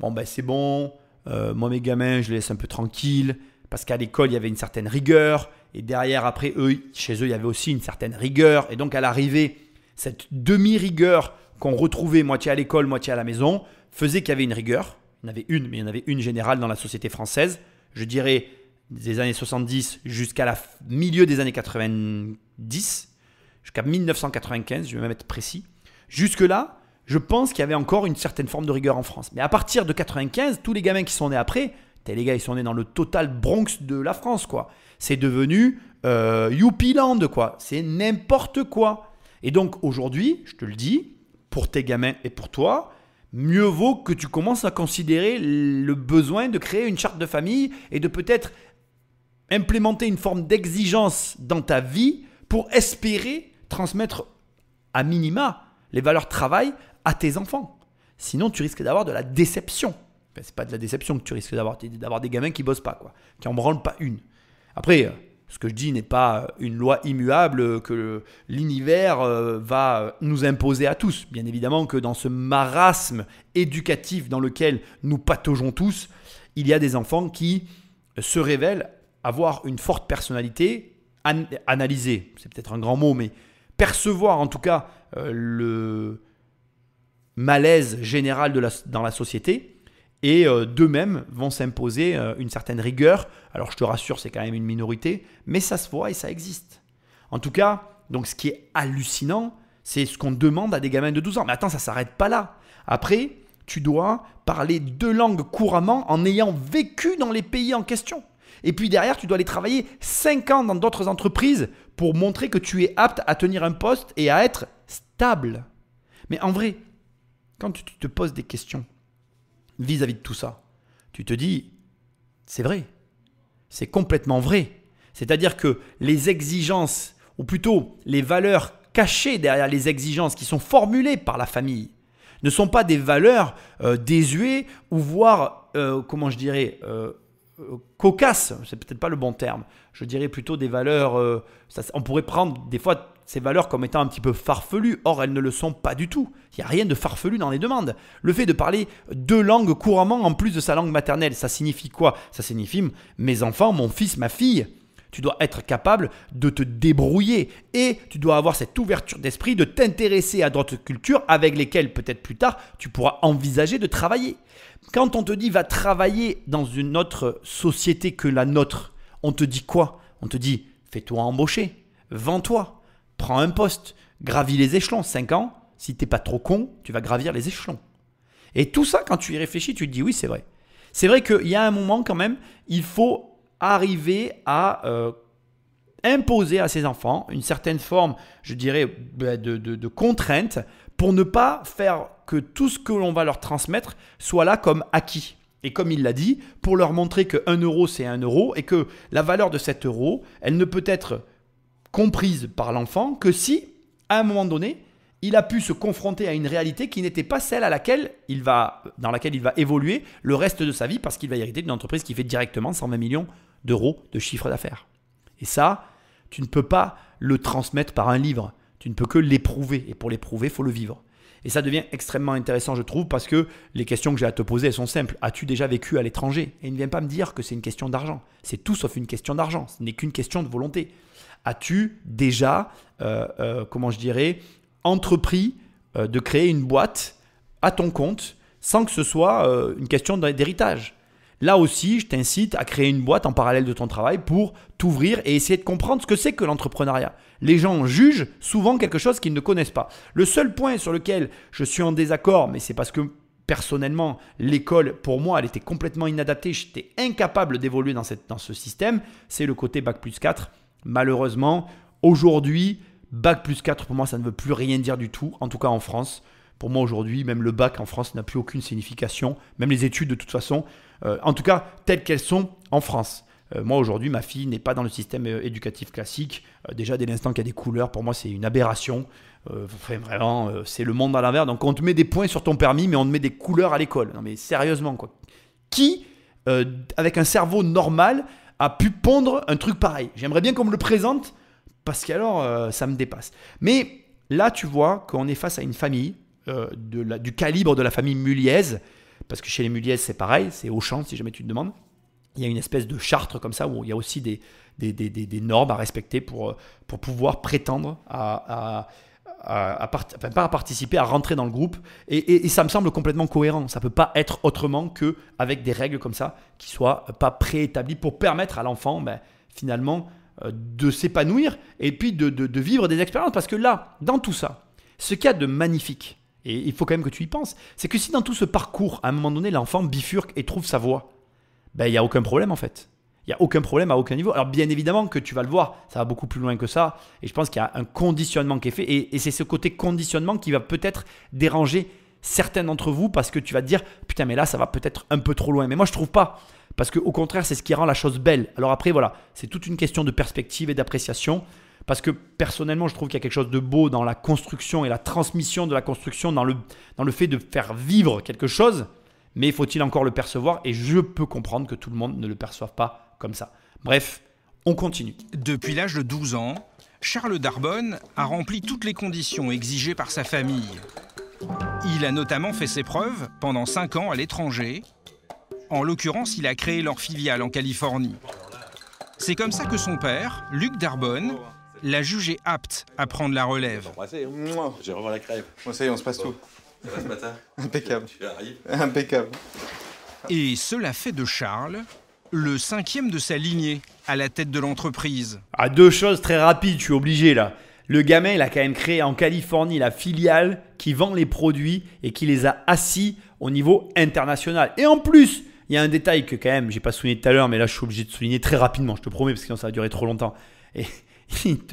Bon, ben c'est bon, euh, moi mes gamins, je les laisse un peu tranquilles, parce qu'à l'école, il y avait une certaine rigueur, et derrière, après, eux, chez eux, il y avait aussi une certaine rigueur, et donc à l'arrivée, cette demi-rigueur qu'on retrouvait moitié à l'école, moitié à la maison, faisait qu'il y avait une rigueur, il y en avait une, mais il y en avait une générale dans la société française, je dirais des années 70 jusqu'à la milieu des années 90, jusqu'à 1995, je vais même être précis. Jusque-là, je pense qu'il y avait encore une certaine forme de rigueur en France. Mais à partir de 95, tous les gamins qui sont nés après, les gars, ils sont nés dans le total Bronx de la France, quoi. C'est devenu euh, Youpi quoi. C'est n'importe quoi. Et donc aujourd'hui, je te le dis, pour tes gamins et pour toi, mieux vaut que tu commences à considérer le besoin de créer une charte de famille et de peut-être implémenter une forme d'exigence dans ta vie pour espérer transmettre à minima les valeurs travail à tes enfants. Sinon, tu risques d'avoir de la déception. Ce ben, c'est pas de la déception que tu risques d'avoir, d'avoir des gamins qui bossent pas, quoi, qui en branlent pas une. Après, euh, ce que je dis n'est pas euh, une loi immuable euh, que l'univers va nous imposer à tous. Bien évidemment que dans ce marasme éducatif dans lequel nous pataugeons tous, il y a des enfants qui se révèlent avoir une forte personnalité, analyser, c'est peut-être un grand mot, mais percevoir en tout cas le malaise général de la, dans la société, et euh, d'eux-mêmes vont s'imposer euh, une certaine rigueur. Alors je te rassure, c'est quand même une minorité, mais ça se voit et ça existe. En tout cas, donc ce qui est hallucinant, c'est ce qu'on demande à des gamins de 12 ans. Mais attends, ça s'arrête pas là. Après, tu dois parler deux langues couramment en ayant vécu dans les pays en question. Et puis derrière, tu dois aller travailler 5 ans dans d'autres entreprises pour montrer que tu es apte à tenir un poste et à être stable. Mais en vrai, quand tu te poses des questions, vis-à-vis de tout ça Tu te dis, c'est vrai, c'est complètement vrai. C'est-à-dire que les exigences, ou plutôt les valeurs cachées derrière les exigences qui sont formulées par la famille, ne sont pas des valeurs euh, désuées ou voire, euh, comment je dirais, euh, cocasses, c'est peut-être pas le bon terme, je dirais plutôt des valeurs, ça, on pourrait prendre des fois ces valeurs comme étant un petit peu farfelues. Or, elles ne le sont pas du tout. Il n'y a rien de farfelu dans les demandes. Le fait de parler deux langues couramment en plus de sa langue maternelle, ça signifie quoi Ça signifie mes enfants, mon fils, ma fille. Tu dois être capable de te débrouiller et tu dois avoir cette ouverture d'esprit de t'intéresser à d'autres cultures avec lesquelles peut-être plus tard tu pourras envisager de travailler. Quand on te dit va travailler dans une autre société que la nôtre, on te dit quoi On te dit fais-toi embaucher, vends-toi, prends un poste, gravis les échelons. 5 ans, si t'es pas trop con, tu vas gravir les échelons. Et tout ça, quand tu y réfléchis, tu te dis oui, c'est vrai. C'est vrai qu'il y a un moment quand même, il faut arriver à euh, imposer à ses enfants une certaine forme, je dirais, bah, de, contrainte pour ne pas faire que tout ce que l'on va leur transmettre soit là comme acquis. Et comme il l'a dit, pour leur montrer que 1 euro c'est 1 euro et que la valeur de cet euro, elle ne peut être comprise par l'enfant que si, à un moment donné, il a pu se confronter à une réalité qui n'était pas celle à laquelle il va, dans laquelle il va évoluer le reste de sa vie parce qu'il va hériter d'une entreprise qui fait directement 120 millions d'euros de chiffre d'affaires. Et ça, tu ne peux pas le transmettre par un livre. Tu ne peux que l'éprouver. Et pour l'éprouver, il faut le vivre. Et ça devient extrêmement intéressant, je trouve, parce que les questions que j'ai à te poser, sont simples. As-tu déjà vécu à l'étranger Et ne viens pas me dire que c'est une question d'argent. C'est tout sauf une question d'argent. Ce n'est qu'une question de volonté. As-tu déjà, euh, euh, comment je dirais, entrepris euh, de créer une boîte à ton compte sans que ce soit une question d'héritage Là aussi, je t'incite à créer une boîte en parallèle de ton travail pour t'ouvrir et essayer de comprendre ce que c'est que l'entrepreneuriat. Les gens jugent souvent quelque chose qu'ils ne connaissent pas. Le seul point sur lequel je suis en désaccord, mais c'est parce que personnellement, l'école, pour moi, elle était complètement inadaptée, j'étais incapable d'évoluer dans, dans ce système, c'est le côté Bac plus 4. Malheureusement, aujourd'hui, Bac plus 4, pour moi, ça ne veut plus rien dire du tout, en tout cas en France. Pour moi, aujourd'hui, même le bac en France n'a plus aucune signification, même les études de toute façon. Euh, en tout cas telles qu'elles sont en France. Euh, moi aujourd'hui, ma fille n'est pas dans le système euh, éducatif classique. déjà dès l'instant qu'il y a des couleurs, pour moi c'est une aberration. vraiment, c'est le monde à l'envers. Donc on te met des points sur ton permis, mais on te met des couleurs à l'école. Non mais sérieusement quoi. Qui, avec un cerveau normal, a pu pondre un truc pareil J'aimerais bien qu'on me le présente parce qu'alors ça me dépasse. Mais là, tu vois qu'on est face à une famille du calibre de la famille Muliez parce que chez les Muliez c'est pareil, c'est au champ si jamais tu te demandes. Il y a une espèce de charte comme ça où il y a aussi des, des, des, des normes à respecter pour, euh, pour pouvoir prétendre à, à à, pas à participer, à rentrer dans le groupe. Et, et, ça me semble complètement cohérent. Ça peut pas être autrement que avec des règles comme ça qui soient pas préétablies pour permettre à l'enfant, ben, finalement, euh, de s'épanouir et puis de, de, de, vivre des expériences. Parce que là, dans tout ça, ce qu'il y a de magnifique, et il faut quand même que tu y penses. C'est que si dans tout ce parcours, à un moment donné, l'enfant bifurque et trouve sa voie, ben il n'y a aucun problème en fait. Il n'y a aucun problème à aucun niveau. Alors bien évidemment que tu vas le voir, ça va beaucoup plus loin que ça. Et je pense qu'il y a un conditionnement qui est fait. Et, c'est ce côté conditionnement qui va peut-être déranger certains d'entre vous parce que tu vas te dire, putain mais là ça va peut-être un peu trop loin. Mais moi je ne trouve pas. Parce qu'au contraire, c'est ce qui rend la chose belle. Alors après, voilà, c'est toute une question de perspective et d'appréciation. Parce que personnellement, je trouve qu'il y a quelque chose de beau dans la construction et la transmission de la construction, dans le, dans le fait de faire vivre quelque chose. Mais faut-il encore le percevoir Et je peux comprendre que tout le monde ne le perçoive pas comme ça. Bref, on continue. Depuis l'âge de 12 ans, Charles Darbonne a rempli toutes les conditions exigées par sa famille. Il a notamment fait ses preuves pendant 5 ans à l'étranger. En l'occurrence, il a créé leur filiale en Californie. C'est comme ça que son père, Luc Darbonne, la juge est apte à prendre la relève. Hein. J'ai vraiment la crève. ça on se passe tout. *laughs* Impeccable. Impeccable. Et cela fait de Charles le cinquième de sa lignée à la tête de l'entreprise. À deux choses très rapides, je suis obligé là. Le gamin, il a quand même créé en Californie la filiale qui vend les produits et qui les a assis au niveau international. Et en plus, il y a un détail que quand même, j'ai pas souligné tout à l'heure, mais là je suis obligé de souligner très rapidement, je te promets, parce que sinon ça va durer trop longtemps. Et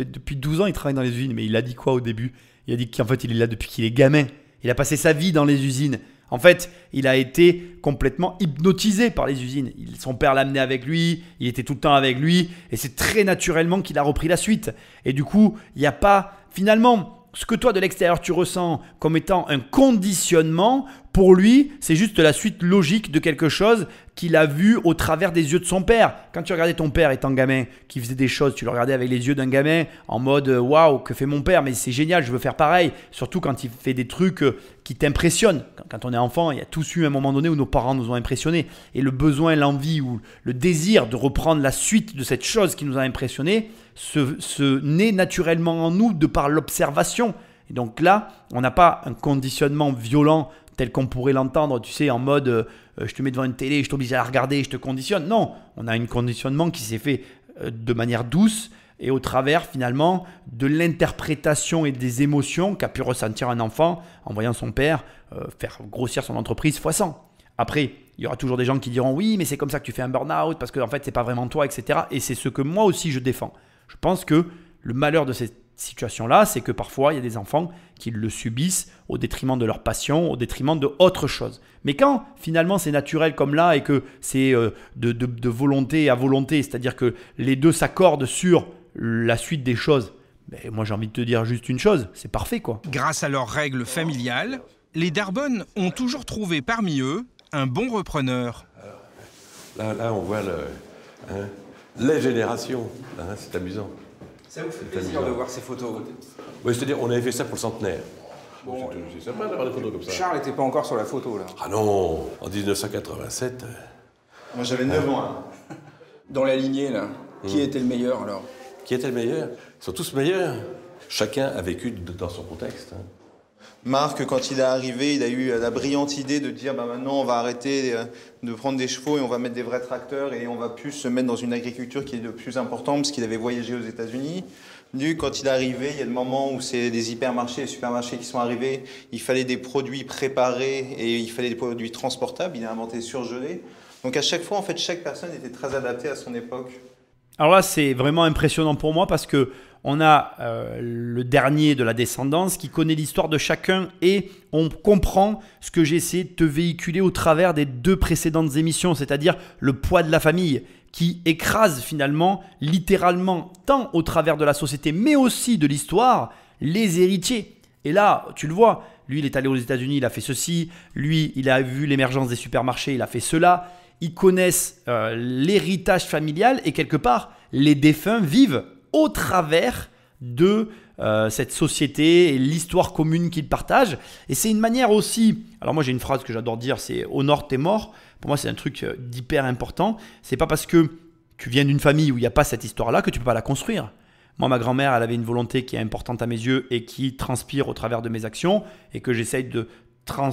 depuis 12 ans, il travaille dans les usines, mais il a dit quoi au début Il a dit qu'en fait, il est là depuis qu'il est gamin. Il a passé sa vie dans les usines. En fait, il a été complètement hypnotisé par les usines. son père l'a amené avec lui, il était tout le temps avec lui, et c'est très naturellement qu'il a repris la suite. Et du coup, il n'y a pas, finalement, ce que toi de l'extérieur tu ressens comme étant un conditionnement, pour lui, c'est juste la suite logique de quelque chose qu'il a vu au travers des yeux de son père. Quand tu regardais ton père étant gamin, qui faisait des choses, tu le regardais avec les yeux d'un gamin en mode euh, waouh, que fait mon père, mais c'est génial, je veux faire pareil. Surtout quand il fait des trucs euh, qui t'impressionnent. Quand on est enfant, il y a tous eu un moment donné où nos parents nous ont impressionnés. Et le besoin, l'envie ou le désir de reprendre la suite de cette chose qui nous a impressionnés se, se naît naturellement en nous de par l'observation. Et donc là, on n'a pas un conditionnement violent tel qu'on pourrait l'entendre, tu sais, en mode euh, euh, je te mets devant une télé, je t'oblige à la regarder, je te conditionne. Non, on a un conditionnement qui s'est fait euh, de manière douce et au travers finalement de l'interprétation et des émotions qu'a pu ressentir un enfant en voyant son père faire grossir son entreprise fois 100. Après, il y aura toujours des gens qui diront oui, mais c'est comme ça que tu fais un burn-out parce que en fait, c'est pas vraiment toi, etc. Et c'est ce que moi aussi je défends. Je pense que le malheur de cette situation-là, c'est que parfois il y a des enfants qui le subissent au détriment de leur passion, au détriment de autre chose. Mais quand finalement c'est naturel comme là et que c'est euh, de, volonté à volonté, c'est-à-dire que les deux s'accordent sur la suite des choses, Mais ben, moi j'ai envie de te dire juste une chose, c'est parfait quoi. Grâce à leurs règles familiales, les Darbonnes ont toujours trouvé parmi eux un bon repreneur. là, on voit hein, les générations, hein, c'est amusant. Ça vous fait plaisir de voir ces photos Oui, c'est-à-dire, on avait fait ça pour le centenaire. Euh, c'est sympa d'avoir des photos comme ça. Charles n'était pas encore sur la photo, là. Ah non En 1987. Euh, Moi, j'avais 9 ans. Hein. *laughs* Dans la lignée, là, qui hmm. était le meilleur, alors Qui était le meilleur Ils sont tous meilleurs. Chacun a vécu dans son contexte. Hein. Marc, quand il est arrivé, il a eu la brillante idée de dire bah, maintenant on va arrêter euh, de prendre des chevaux et on va mettre des vrais tracteurs et on va plus se mettre dans une agriculture qui est de plus importante parce qu'il avait voyagé aux États-Unis. Du quand il est arrivé, il y a le moment où c'est des hypermarchés, des supermarchés qui sont arrivés. Il fallait des produits préparés et il fallait des produits transportables. Il a inventé surgelé. Donc à chaque fois, en fait, chaque personne était très adaptée à son époque. Alors là, c'est vraiment impressionnant pour moi parce que on a euh, le dernier de la descendance qui connaît l'histoire de chacun et on comprend ce que j'essaie de te véhiculer au travers des deux précédentes émissions, c'est-à-dire le poids de la famille qui écrase finalement, littéralement, tant au travers de la société, mais aussi de l'histoire, les héritiers. Et là, tu le vois, lui, il est allé aux États-Unis, il a fait ceci, lui, il a vu l'émergence des supermarchés, il a fait cela. Ils connaissent euh, l'héritage familial et quelque part, les défunts vivent au travers de euh, cette société et l'histoire commune qu'ils partagent. Et c'est une manière aussi, alors moi j'ai une phrase que j'adore dire, c'est nord, tes mort ». Pour moi c'est un truc euh, d'hyper important. C'est pas parce que tu viens d'une famille où il n'y a pas cette histoire-là que tu peux pas la construire. Moi, ma grand-mère, elle avait une volonté qui est importante à mes yeux et qui transpire au travers de mes actions et que j'essaye de trans,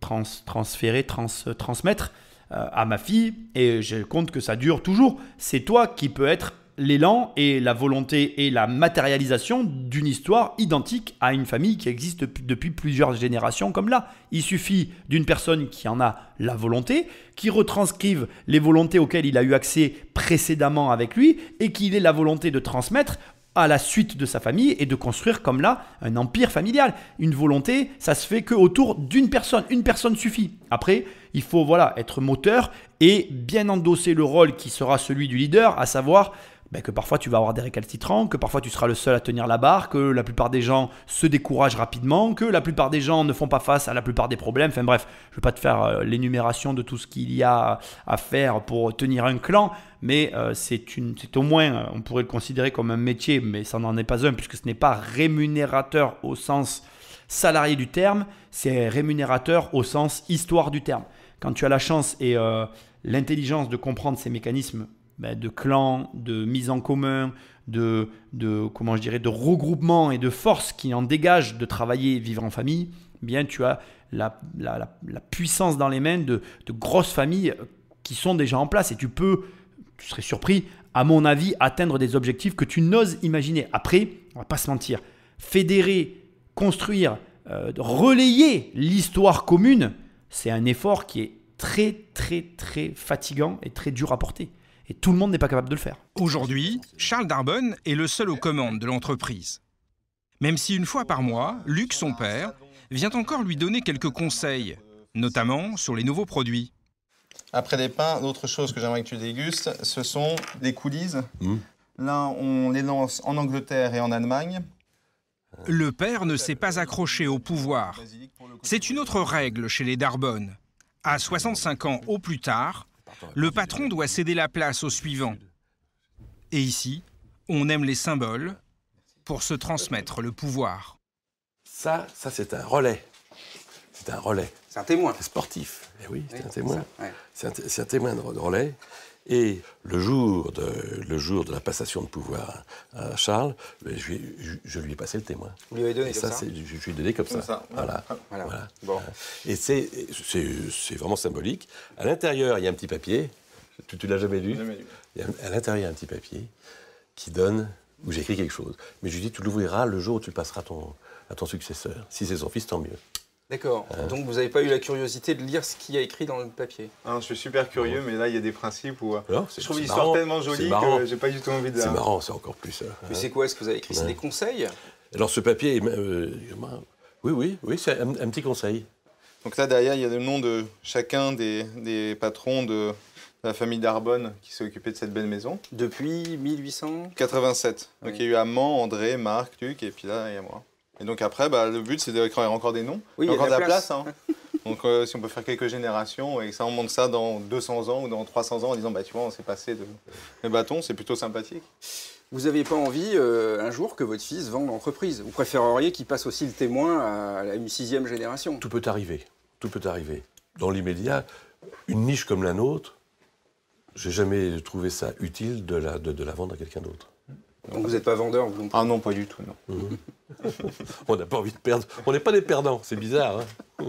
transférer, trans, transmettre euh, à ma fille. Et je compte que ça dure toujours. C'est toi qui peux être l'élan et la volonté et la matérialisation d'une histoire identique à une famille qui existe depuis plusieurs générations comme là. Il suffit d'une personne qui en a la volonté, qui retranscrive les volontés auxquelles il a eu accès précédemment avec lui et qu'il ait la volonté de transmettre à la suite de sa famille et de construire comme là un empire familial. Une volonté, ça se fait que autour d'une personne. Une personne suffit. Après, il faut voilà être moteur et bien endosser le rôle qui sera celui du leader, à savoir ben, que parfois tu vas avoir des récalcitrants, que parfois tu seras le seul à tenir la barre, que la plupart des gens se découragent rapidement, que la plupart des gens ne font pas face à la plupart des problèmes. Enfin bref, je ne vais pas te faire euh, l'énumération de tout ce qu'il y a à faire pour tenir un clan, mais euh, c'est, une, c'est au moins, euh, on pourrait le considérer comme un métier, mais ça n'en est pas un puisque ce n'est pas rémunérateur au sens salarié du terme, c'est rémunérateur au sens histoire du terme. Quand tu as la chance et l'intelligence de comprendre ces mécanismes bah, de clans, de mise en commun, de, de, comment je dirais, de regroupement et de force qui en dégage de travailler et vivre en famille, eh bien tu as la, puissance dans les mains de, de grosses familles qui sont déjà en place et tu peux, tu serais surpris, à mon avis, atteindre des objectifs que tu n'oses imaginer. Après, on va pas se mentir, fédérer, construire, euh, relayer l'histoire commune, c'est un effort qui est très très très fatigant et très dur à porter et tout le monde n'est pas capable de le faire. Aujourd'hui, Charles Darbonne est le seul aux commandes de l'entreprise. Même si une fois par mois, Luc, son père, vient encore lui donner quelques conseils, notamment sur les nouveaux produits. Après les pains, l'autre chose que j'aimerais que tu dégustes, ce sont des coulisses. Hmm. Là, on les lance en Angleterre et en Allemagne. Le père ne s'est pas accroché au pouvoir. C'est une autre règle chez les Darbonne. À 65 ans au plus tard, le patron doit céder la place au suivant. Et ici, on aime les symboles pour se transmettre le pouvoir. Ça, ça c'est un relais. C'est un relais. C'est un témoin. Sportif. Eh oui, c'est un témoin. C'est un, témoin de relais. Et le jour de, le jour de la passation de pouvoir à euh, Charles, ben, je, lui ai passé le témoin. Vous lui avez donné ça, Je, lui ai donné comme, ça. Voilà. Ah, Et c'est, vraiment symbolique. À l'intérieur, il y a un petit papier. Tu, tu l'as jamais lu, jamais lu. À l'intérieur, il y a un petit papier qui donne où j'ai écrit quelque chose. Mais je lui dis, tu l'ouvriras le jour où tu passeras à ton successeur. Si c'est son fils, tant mieux. D'accord. Euh. Donc vous n'avez pas eu la curiosité de lire ce qu'il y a écrit dans le papier Je suis super curieux, mais là il y a des principes où euh, je trouve l'histoire tellement jolie que j'ai pas du tout envie de. C'est marrant, c'est encore plus. Hein. mais c'est quoi ce que vous avez écrit C'est des conseils Alors ce papier, euh, oui, oui, oui, c'est un, petit conseil. Donc là derrière il y a le nom de chacun des, patrons de la famille d'Arbonne qui s'est occupé de cette belle maison. Depuis 1887. Donc il y a eu Amand, André, Marc, Luc et puis là il y a moi. Et donc après, bah, le but, c'est d'écrire encore des noms. a encore de la place. Hein. donc euh, si on peut faire quelques générations et que ça, on monte ça dans 200 ans ou dans 300 ans en disant, bah, tu vois, on s'est passé de bâtons, c'est plutôt sympathique. Vous n'avez pas envie, euh, un jour, que votre fils vende l'entreprise Vous préféreriez qu'il passe aussi le témoin à une sixième génération Tout peut arriver. Tout peut arriver. Dans l'immédiat, une niche comme la nôtre, j'ai jamais trouvé ça utile de la, de la vendre à quelqu'un d'autre vous n'êtes pas vendeur Ah non, pas du tout, non. *laughs* on n'a pas envie de perdre. On n'est pas des perdants, c'est bizarre. Hein. *laughs*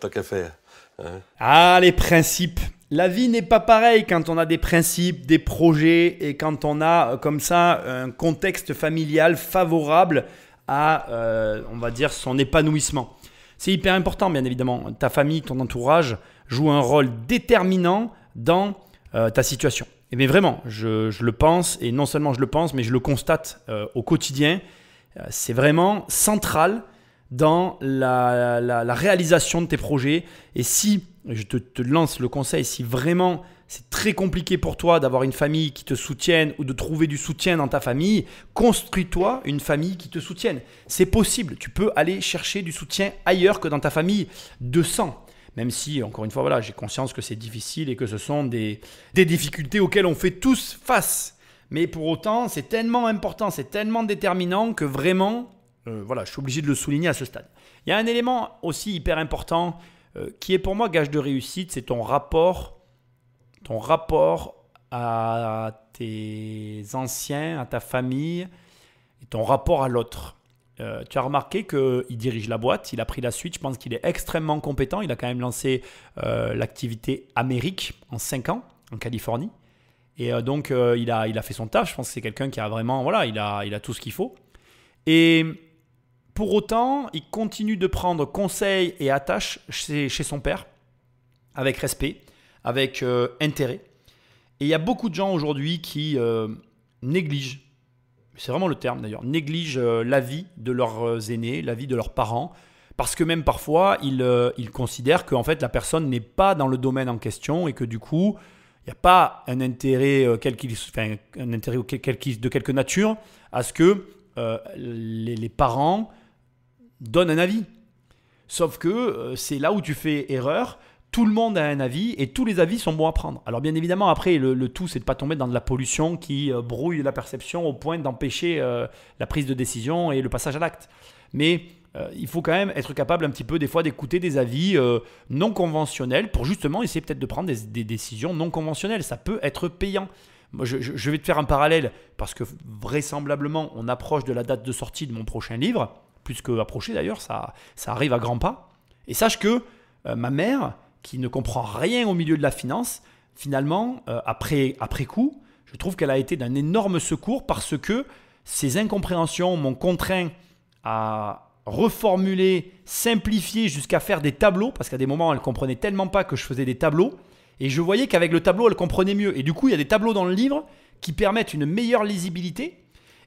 Tant qu'à faire. Hein. ah, les principes la vie n'est pas pareille quand on a des principes, des projets et quand on a euh, comme ça un contexte familial favorable à, euh, on va dire, son épanouissement. C'est hyper important, bien évidemment. Ta famille, ton entourage jouent un rôle déterminant dans euh, ta situation. Mais vraiment, je, le pense, et non seulement je le pense, mais je le constate euh, au quotidien. Euh, c'est vraiment central dans la, réalisation de tes projets. Et si, je te, lance le conseil, si vraiment c'est très compliqué pour toi d'avoir une famille qui te soutienne ou de trouver du soutien dans ta famille, construis-toi une famille qui te soutienne. C'est possible, tu peux aller chercher du soutien ailleurs que dans ta famille. de sang même si, encore une fois, voilà, j'ai conscience que c'est difficile et que ce sont des, difficultés auxquelles on fait tous face. Mais pour autant, c'est tellement important, c'est tellement déterminant que vraiment, euh, voilà, je suis obligé de le souligner à ce stade. Il y a un élément aussi hyper important euh, qui est pour moi gage de réussite, c'est ton rapport, ton rapport à tes anciens, à ta famille, et ton rapport à l'autre. Euh, tu as remarqué qu'il dirige la boîte, il a pris la suite, je pense qu'il est extrêmement compétent, il a quand même lancé euh, l'activité Amérique en 5 ans en Californie. Et euh, donc il, a, il a fait son taf, je pense que c'est quelqu'un qui a vraiment, voilà, il a, il a tout ce qu'il faut. Et pour autant, il continue de prendre conseil et attache chez, chez son père, avec respect, avec intérêt. Et il y a beaucoup de gens aujourd'hui qui négligent c'est vraiment le terme d'ailleurs, négligent euh, la vie de leurs euh, aînés, la vie de leurs parents, parce que même parfois, ils, euh, ils considèrent qu'en fait, la personne n'est pas dans le domaine en question et que du coup, il n'y a pas un intérêt, un intérêt de quelque nature à ce que les, parents donnent un avis. Sauf que c'est là où tu fais erreur, tout le monde a un avis et tous les avis sont bons à prendre. Alors bien évidemment, après, le, tout, c'est de ne pas tomber dans de la pollution qui euh, brouille la perception au point d'empêcher euh, la prise de décision et le passage à l'acte. Mais euh, il faut quand même être capable un petit peu des fois d'écouter des avis non conventionnels pour justement essayer peut-être de prendre des, décisions non conventionnelles. Ça peut être payant. Moi, je, vais te faire un parallèle parce que vraisemblablement, on approche de la date de sortie de mon prochain livre, plus que approcher d'ailleurs, ça, ça arrive à grands pas. Et sache que ma mère, qui ne comprend rien au milieu de la finance, finalement, euh, après, après coup, je trouve qu'elle a été d'un énorme secours parce que ces incompréhensions m'ont contraint à reformuler, simplifier jusqu'à faire des tableaux, parce qu'à des moments, elle ne comprenait tellement pas que je faisais des tableaux, et je voyais qu'avec le tableau, elle comprenait mieux. Et du coup, il y a des tableaux dans le livre qui permettent une meilleure lisibilité,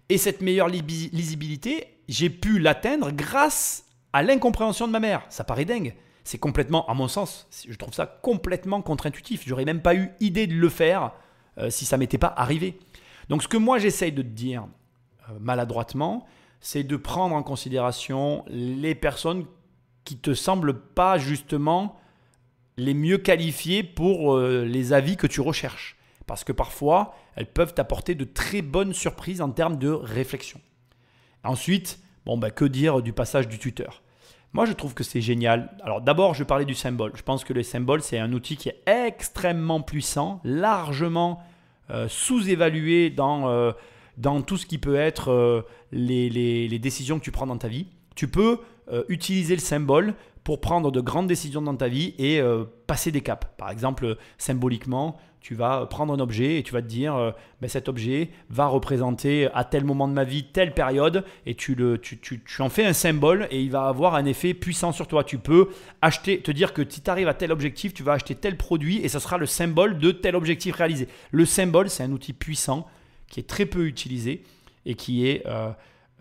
et cette meilleure lisibilité, j'ai pu l'atteindre grâce à l'incompréhension de ma mère. Ça paraît dingue. C'est complètement, à mon sens, je trouve ça complètement contre-intuitif. J'aurais même pas eu idée de le faire euh, si ça m'était pas arrivé. Donc ce que moi j'essaye de te dire euh, maladroitement, c'est de prendre en considération les personnes qui te semblent pas justement les mieux qualifiées pour euh, les avis que tu recherches. Parce que parfois, elles peuvent t'apporter de très bonnes surprises en termes de réflexion. Ensuite, bon, bah, que dire du passage du tuteur moi, je trouve que c'est génial. Alors d'abord, je parler du symbole. Je pense que le symbole, c'est un outil qui est extrêmement puissant, largement euh, sous-évalué dans, euh, dans tout ce qui peut être euh, les, les, décisions que tu prends dans ta vie. Tu peux utiliser le symbole pour prendre de grandes décisions dans ta vie et passer des caps. Par exemple, symboliquement, tu vas prendre un objet et tu vas te dire, mais euh, ben, cet objet va représenter à tel moment de ma vie, telle période, et tu, le, tu, en fais un symbole et il va avoir un effet puissant sur toi. Tu peux acheter, te dire que si tu arrives à tel objectif, tu vas acheter tel produit et ce sera le symbole de tel objectif réalisé. Le symbole, c'est un outil puissant qui est très peu utilisé et qui est... Euh,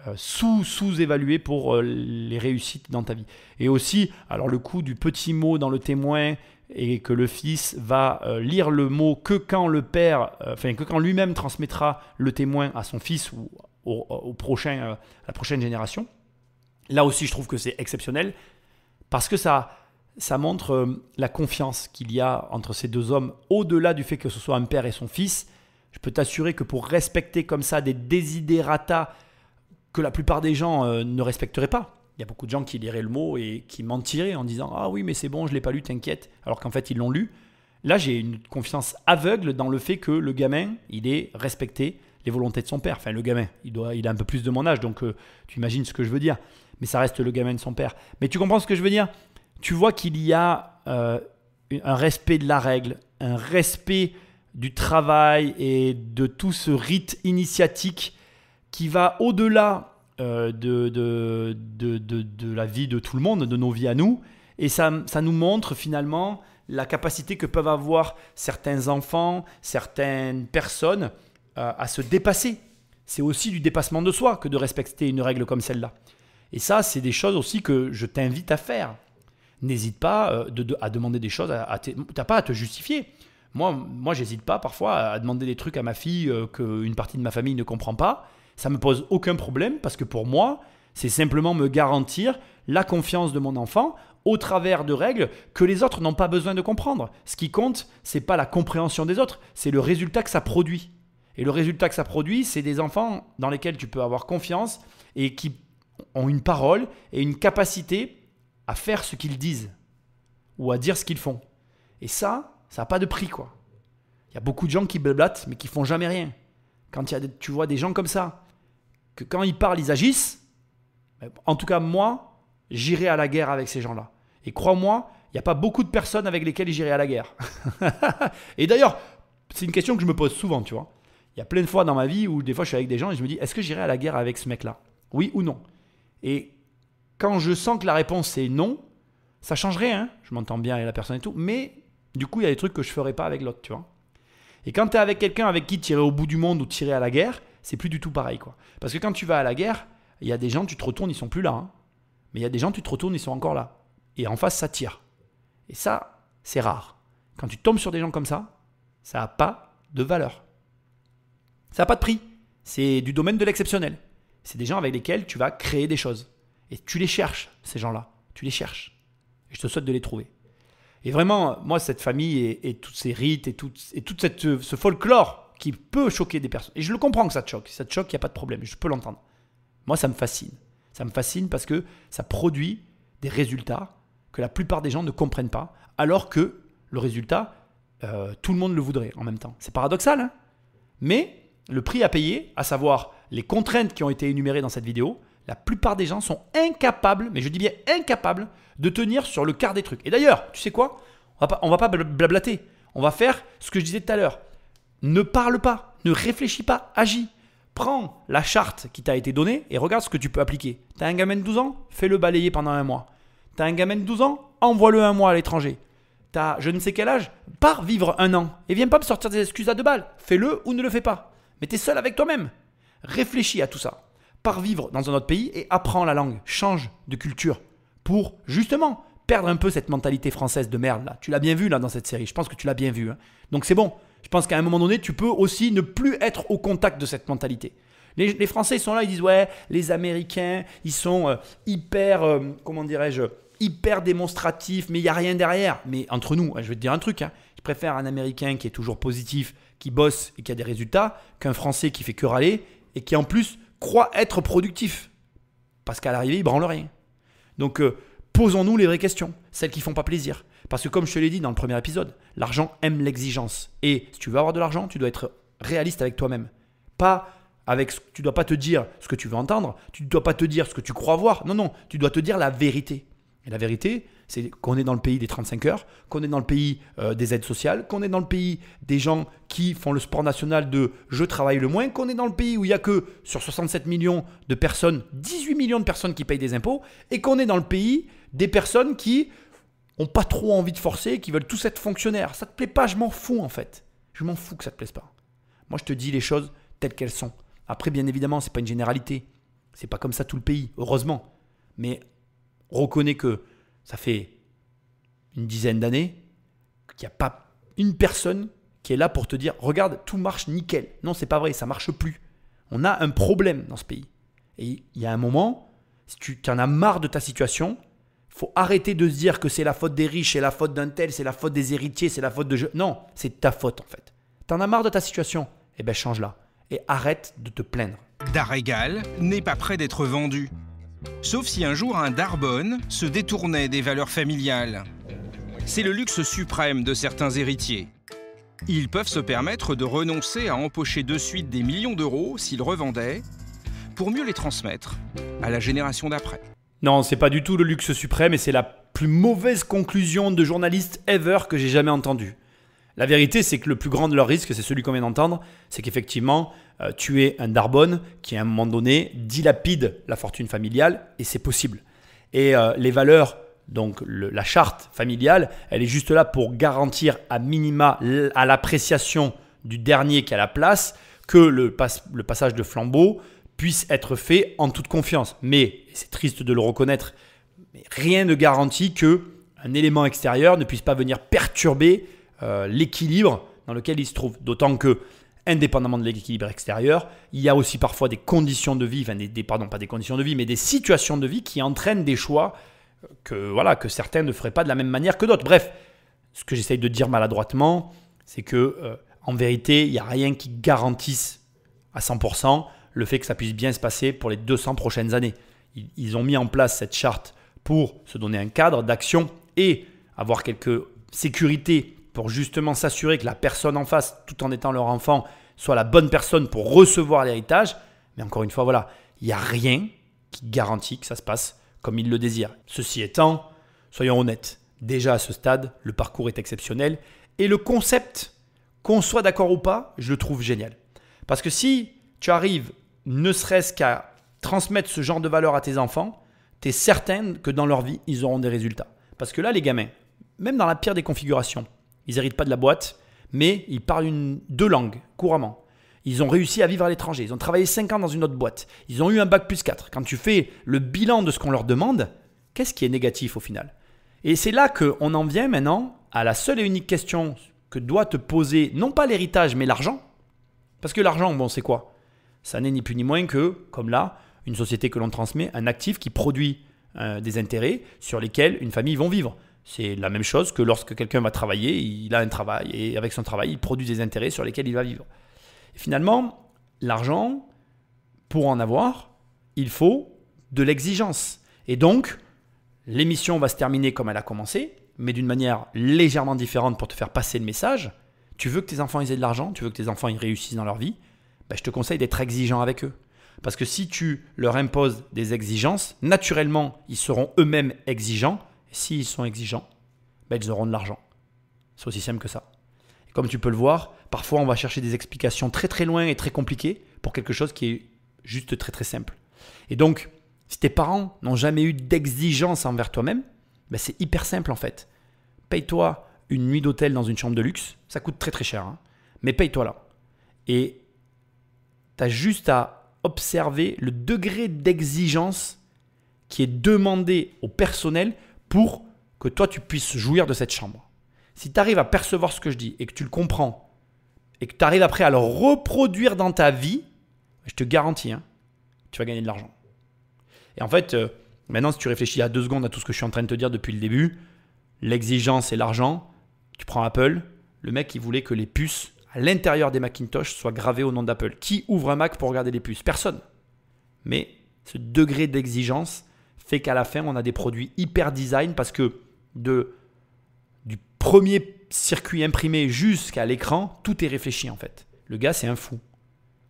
euh, sous, sous-évalué pour les réussites dans ta vie. Et aussi, alors le coup du petit mot dans le témoin et que le Fils va euh, lire le mot que quand le Père, euh, enfin que quand lui-même transmettra le témoin à son Fils ou au, prochain, euh, à la prochaine génération. Là aussi, je trouve que c'est exceptionnel parce que ça, ça montre la confiance qu'il y a entre ces deux hommes, au-delà du fait que ce soit un père et son fils. Je peux t'assurer que pour respecter comme ça des desiderata que la plupart des gens ne respecteraient pas, il y a beaucoup de gens qui liraient le mot et qui mentiraient en disant Ah oui, mais c'est bon, je ne l'ai pas lu, t'inquiète, alors qu'en fait, ils l'ont lu. Là, j'ai une confiance aveugle dans le fait que le gamin, il est respecté les volontés de son père. Enfin, le gamin, il, doit, il a un peu plus de mon âge, donc euh, tu imagines ce que je veux dire. Mais ça reste le gamin de son père. Mais tu comprends ce que je veux dire Tu vois qu'il y a euh, un respect de la règle, un respect du travail et de tout ce rite initiatique qui va au-delà euh, de, de, la vie de tout le monde, de nos vies à nous. Et ça, nous montre finalement la capacité que peuvent avoir certains enfants, certaines personnes euh, à se dépasser. C'est aussi du dépassement de soi que de respecter une règle comme celle-là. Et ça, c'est des choses aussi que je t'invite à faire. N'hésite pas euh, à demander des choses. Tu n'as pas à te justifier. Moi, moi j'hésite pas parfois à demander des trucs à ma fille qu'une partie de ma famille ne comprend pas. Ça me pose aucun problème parce que pour moi, c'est simplement me garantir la confiance de mon enfant au travers de règles que les autres n'ont pas besoin de comprendre. Ce qui compte, c'est pas la compréhension des autres, c'est le résultat que ça produit. Et le résultat que ça produit, c'est des enfants dans lesquels tu peux avoir confiance et qui ont une parole et une capacité à faire ce qu'ils disent ou à dire ce qu'ils font. Et ça, ça n'a pas de prix, quoi. Il y a beaucoup de gens qui blablatent, mais qui font jamais rien. Quand tu vois des gens comme ça, que quand ils parlent, ils agissent, en tout cas moi, j'irai à la guerre avec ces gens-là. Et crois-moi, il n'y a pas beaucoup de personnes avec lesquelles j'irai à la guerre. *laughs* et d'ailleurs, c'est une question que je me pose souvent, tu vois. Il y a plein de fois dans ma vie où des fois je suis avec des gens et je me dis, est-ce que j'irai à la guerre avec ce mec-là Oui ou non Et quand je sens que la réponse est non, ça change rien. Hein. je m'entends bien avec la personne et tout, mais du coup, il y a des trucs que je ne ferais pas avec l'autre, tu vois. Et quand tu es avec quelqu'un avec qui tirer au bout du monde ou tirer à la guerre, c'est plus du tout pareil. quoi. Parce que quand tu vas à la guerre, il y a des gens, tu te retournes, ils sont plus là. Hein. Mais il y a des gens, tu te retournes, ils sont encore là. Et en face, ça tire. Et ça, c'est rare. Quand tu tombes sur des gens comme ça, ça n'a pas de valeur. Ça n'a pas de prix. C'est du domaine de l'exceptionnel. C'est des gens avec lesquels tu vas créer des choses. Et tu les cherches, ces gens-là. Tu les cherches. Et je te souhaite de les trouver. Et vraiment, moi, cette famille et, tous toutes ces rites et, tout, et cette, ce folklore qui peut choquer des personnes. Et je le comprends que ça te choque. ça te choque, il n'y a pas de problème. Je peux l'entendre. Moi, ça me fascine. Ça me fascine parce que ça produit des résultats que la plupart des gens ne comprennent pas, alors que le résultat, euh, tout le monde le voudrait en même temps. C'est paradoxal, hein. mais le prix à payer, à savoir les contraintes qui ont été énumérées dans cette vidéo, la plupart des gens sont incapables, mais je dis bien incapables, de tenir sur le quart des trucs. Et d'ailleurs, tu sais quoi On va pas, on va pas blablater. On va faire ce que je disais tout à l'heure ne parle pas, ne réfléchis pas, agis. Prends la charte qui t'a été donnée et regarde ce que tu peux appliquer. T'as un gamin de 12 ans, fais-le balayer pendant un mois. T'as un gamin de 12 ans, envoie-le un mois à l'étranger. T'as je ne sais quel âge, pars vivre un an et viens pas me sortir des excuses à deux balles. Fais-le ou ne le fais pas. Mais t'es seul avec toi-même. Réfléchis à tout ça. Pars vivre dans un autre pays et apprends la langue. Change de culture pour justement perdre un peu cette mentalité française de merde là. Tu l'as bien vu là dans cette série. Je pense que tu l'as bien vu. Hein. Donc c'est bon je pense qu'à un moment donné, tu peux aussi ne plus être au contact de cette mentalité. Les, Français sont là, ils disent ouais, les Américains, ils sont euh, hyper, euh, comment dirais-je, hyper démonstratifs, mais il n'y a rien derrière. Mais entre nous, je vais te dire un truc, hein. je préfère un Américain qui est toujours positif, qui bosse et qui a des résultats, qu'un Français qui fait que râler et qui en plus croit être productif. Parce qu'à l'arrivée, il branle rien. Donc euh, posons-nous les vraies questions, celles qui font pas plaisir. Parce que comme je te l'ai dit dans le premier épisode, l'argent aime l'exigence. Et si tu veux avoir de l'argent, tu dois être réaliste avec toi-même. Pas avec tu dois pas te dire ce que tu veux entendre, tu ne dois pas te dire ce que tu crois voir. Non, non, tu dois te dire la vérité. Et la vérité, c'est qu'on est dans le pays des 35 heures, qu'on est dans le pays euh, des aides sociales, qu'on est dans le pays des gens qui font le sport national de je travaille le moins, qu'on est dans le pays où il n'y a que sur 67 millions de personnes, 18 millions de personnes qui payent des impôts, et qu'on est dans le pays des personnes qui ont pas trop envie de forcer, qui veulent tous être fonctionnaires. Ça te plaît pas, je m'en fous en fait. Je m'en fous que ça te plaise pas. Moi, je te dis les choses telles qu'elles sont. Après, bien évidemment, c'est pas une généralité. C'est pas comme ça tout le pays, heureusement. Mais reconnais que ça fait une dizaine d'années qu'il n'y a pas une personne qui est là pour te dire regarde, tout marche nickel. Non, c'est pas vrai, ça marche plus. On a un problème dans ce pays. Et il y a un moment, si tu en as marre de ta situation, faut arrêter de se dire que c'est la faute des riches, c'est la faute d'un tel, c'est la faute des héritiers, c'est la faute de je. Non, c'est ta faute en fait. T'en as marre de ta situation Eh ben change-la et arrête de te plaindre. Darégal n'est pas prêt d'être vendu. Sauf si un jour un darbonne se détournait des valeurs familiales. C'est le luxe suprême de certains héritiers. Ils peuvent se permettre de renoncer à empocher de suite des millions d'euros s'ils revendaient, pour mieux les transmettre à la génération d'après. Non, c'est pas du tout le luxe suprême et c'est la plus mauvaise conclusion de journaliste ever que j'ai jamais entendue. La vérité, c'est que le plus grand de leurs risques, c'est celui qu'on vient d'entendre, c'est qu'effectivement, euh, tuer un darbonne qui, à un moment donné, dilapide la fortune familiale, et c'est possible. Et euh, les valeurs, donc la charte familiale, elle est juste là pour garantir à minima à l'appréciation du dernier qui a la place que le passage de flambeau puisse être fait en toute confiance. Mais, c'est triste de le reconnaître, mais rien ne garantit que un élément extérieur ne puisse pas venir perturber euh, l'équilibre dans lequel il se trouve. D'autant que, indépendamment de l'équilibre extérieur, il y a aussi parfois des conditions de vie, des, pardon, pas des conditions de vie, mais des situations de vie qui entraînent des choix que, voilà, que certains ne feraient pas de la même manière que d'autres. Bref, ce que j'essaye de dire maladroitement, c'est que euh, en vérité, il n'y a rien qui garantisse à 100% le fait que ça puisse bien se passer pour les 200 prochaines années. Ils ont mis en place cette charte pour se donner un cadre d'action et avoir quelques sécurités pour justement s'assurer que la personne en face, tout en étant leur enfant, soit la bonne personne pour recevoir l'héritage. Mais encore une fois, voilà, il n'y a rien qui garantit que ça se passe comme ils le désirent. Ceci étant, soyons honnêtes, déjà à ce stade, le parcours est exceptionnel et le concept, qu'on soit d'accord ou pas, je le trouve génial. Parce que si tu arrives ne serait-ce qu'à transmettre ce genre de valeur à tes enfants, tu es certain que dans leur vie, ils auront des résultats. Parce que là, les gamins, même dans la pire des configurations, ils n'héritent pas de la boîte, mais ils parlent deux langues couramment. Ils ont réussi à vivre à l'étranger. Ils ont travaillé 5 ans dans une autre boîte. Ils ont eu un bac plus 4. Quand tu fais le bilan de ce qu'on leur demande, qu'est-ce qui est négatif au final Et c'est là qu'on en vient maintenant à la seule et unique question que doit te poser, non pas l'héritage, mais l'argent. Parce que l'argent, bon, c'est quoi ça n'est ni plus ni moins que, comme là, une société que l'on transmet, un actif qui produit euh, des intérêts sur lesquels une famille va vivre. C'est la même chose que lorsque quelqu'un va travailler, il a un travail et avec son travail, il produit des intérêts sur lesquels il va vivre. finalement, l'argent, pour en avoir, il faut de l'exigence. Et donc, l'émission va se terminer comme elle a commencé, mais d'une manière légèrement différente pour te faire passer le message. Tu veux que tes enfants aient de l'argent, tu veux que tes enfants ils réussissent dans leur vie, bah, je te conseille d'être exigeant avec eux. Parce que si tu leur imposes des exigences, naturellement, ils seront eux-mêmes exigeants. s'ils sont exigeants, ben, ils auront de l'argent. C'est aussi simple que ça. comme tu peux le voir, parfois on va chercher des explications très très loin et très compliquées pour quelque chose qui est juste très très simple. Et donc, si tes parents n'ont jamais eu d'exigence envers toi-même, bah, c'est hyper simple en fait. Paye-toi une nuit d'hôtel dans une chambre de luxe, ça coûte très très cher, hein. mais paye-toi là. Et tu as juste à observer le degré d'exigence qui est demandé au personnel pour que toi, tu puisses jouir de cette chambre. Si tu arrives à percevoir ce que je dis et que tu le comprends, et que tu arrives après à le reproduire dans ta vie, je te garantis, hein, tu vas gagner de l'argent. Et en fait, euh, maintenant, si tu réfléchis à deux secondes à tout ce que je suis en train de te dire depuis le début, l'exigence et l'argent, tu prends Apple, le mec, il voulait que les puces l'intérieur des Macintosh soit gravé au nom d'Apple. Qui ouvre un Mac pour regarder les puces Personne. Mais ce degré d'exigence fait qu'à la fin, on a des produits hyper design parce que de, du premier circuit imprimé jusqu'à l'écran, tout est réfléchi en fait. Le gars, c'est un fou.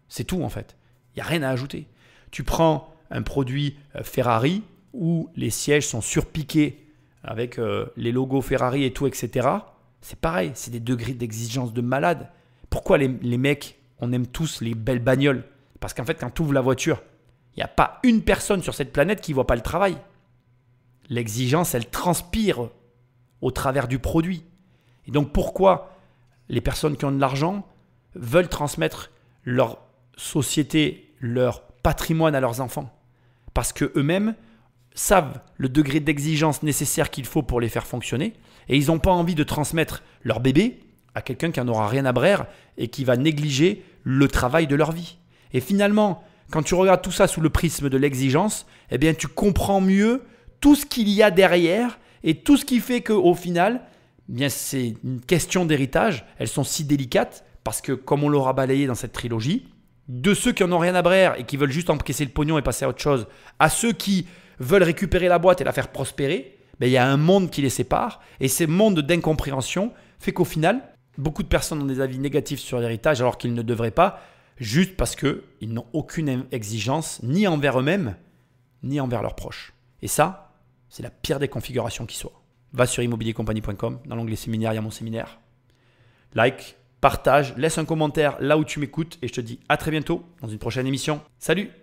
C'est tout en fait. Il n'y a rien à ajouter. Tu prends un produit euh, Ferrari où les sièges sont surpiqués avec euh, les logos Ferrari et tout, etc. C'est pareil, c'est des degrés d'exigence de malade. Pourquoi les, mecs, on aime tous les belles bagnoles Parce qu'en fait, quand tu ouvres la voiture, il n'y a pas une personne sur cette planète qui ne voit pas le travail. L'exigence, elle transpire au travers du produit. Et donc pourquoi les personnes qui ont de l'argent veulent transmettre leur société, leur patrimoine à leurs enfants Parce que eux-mêmes savent le degré d'exigence nécessaire qu'il faut pour les faire fonctionner et ils n'ont pas envie de transmettre leur bébé à quelqu'un qui n'en aura rien à brère et qui va négliger le travail de leur vie. Et finalement, quand tu regardes tout ça sous le prisme de l'exigence, eh bien tu comprends mieux tout ce qu'il y a derrière et tout ce qui fait qu'au final, eh bien c'est une question d'héritage. Elles sont si délicates parce que, comme on l'aura balayé dans cette trilogie, de ceux qui n'en ont rien à brère et qui veulent juste encaisser le pognon et passer à autre chose, à ceux qui veulent récupérer la boîte et la faire prospérer, eh il y a un monde qui les sépare et ces mondes d'incompréhension fait qu'au final, beaucoup de personnes ont des avis négatifs sur l'héritage alors qu'ils ne devraient pas, juste parce qu'ils n'ont aucune exigence ni envers eux-mêmes, ni envers leurs proches. Et ça, c'est la pire des configurations qui soit. Va sur immobiliercompagnie.com, dans l'onglet séminaire, il y a mon séminaire. Like, partage, laisse un commentaire là où tu m'écoutes et je te dis à très bientôt dans une prochaine émission. Salut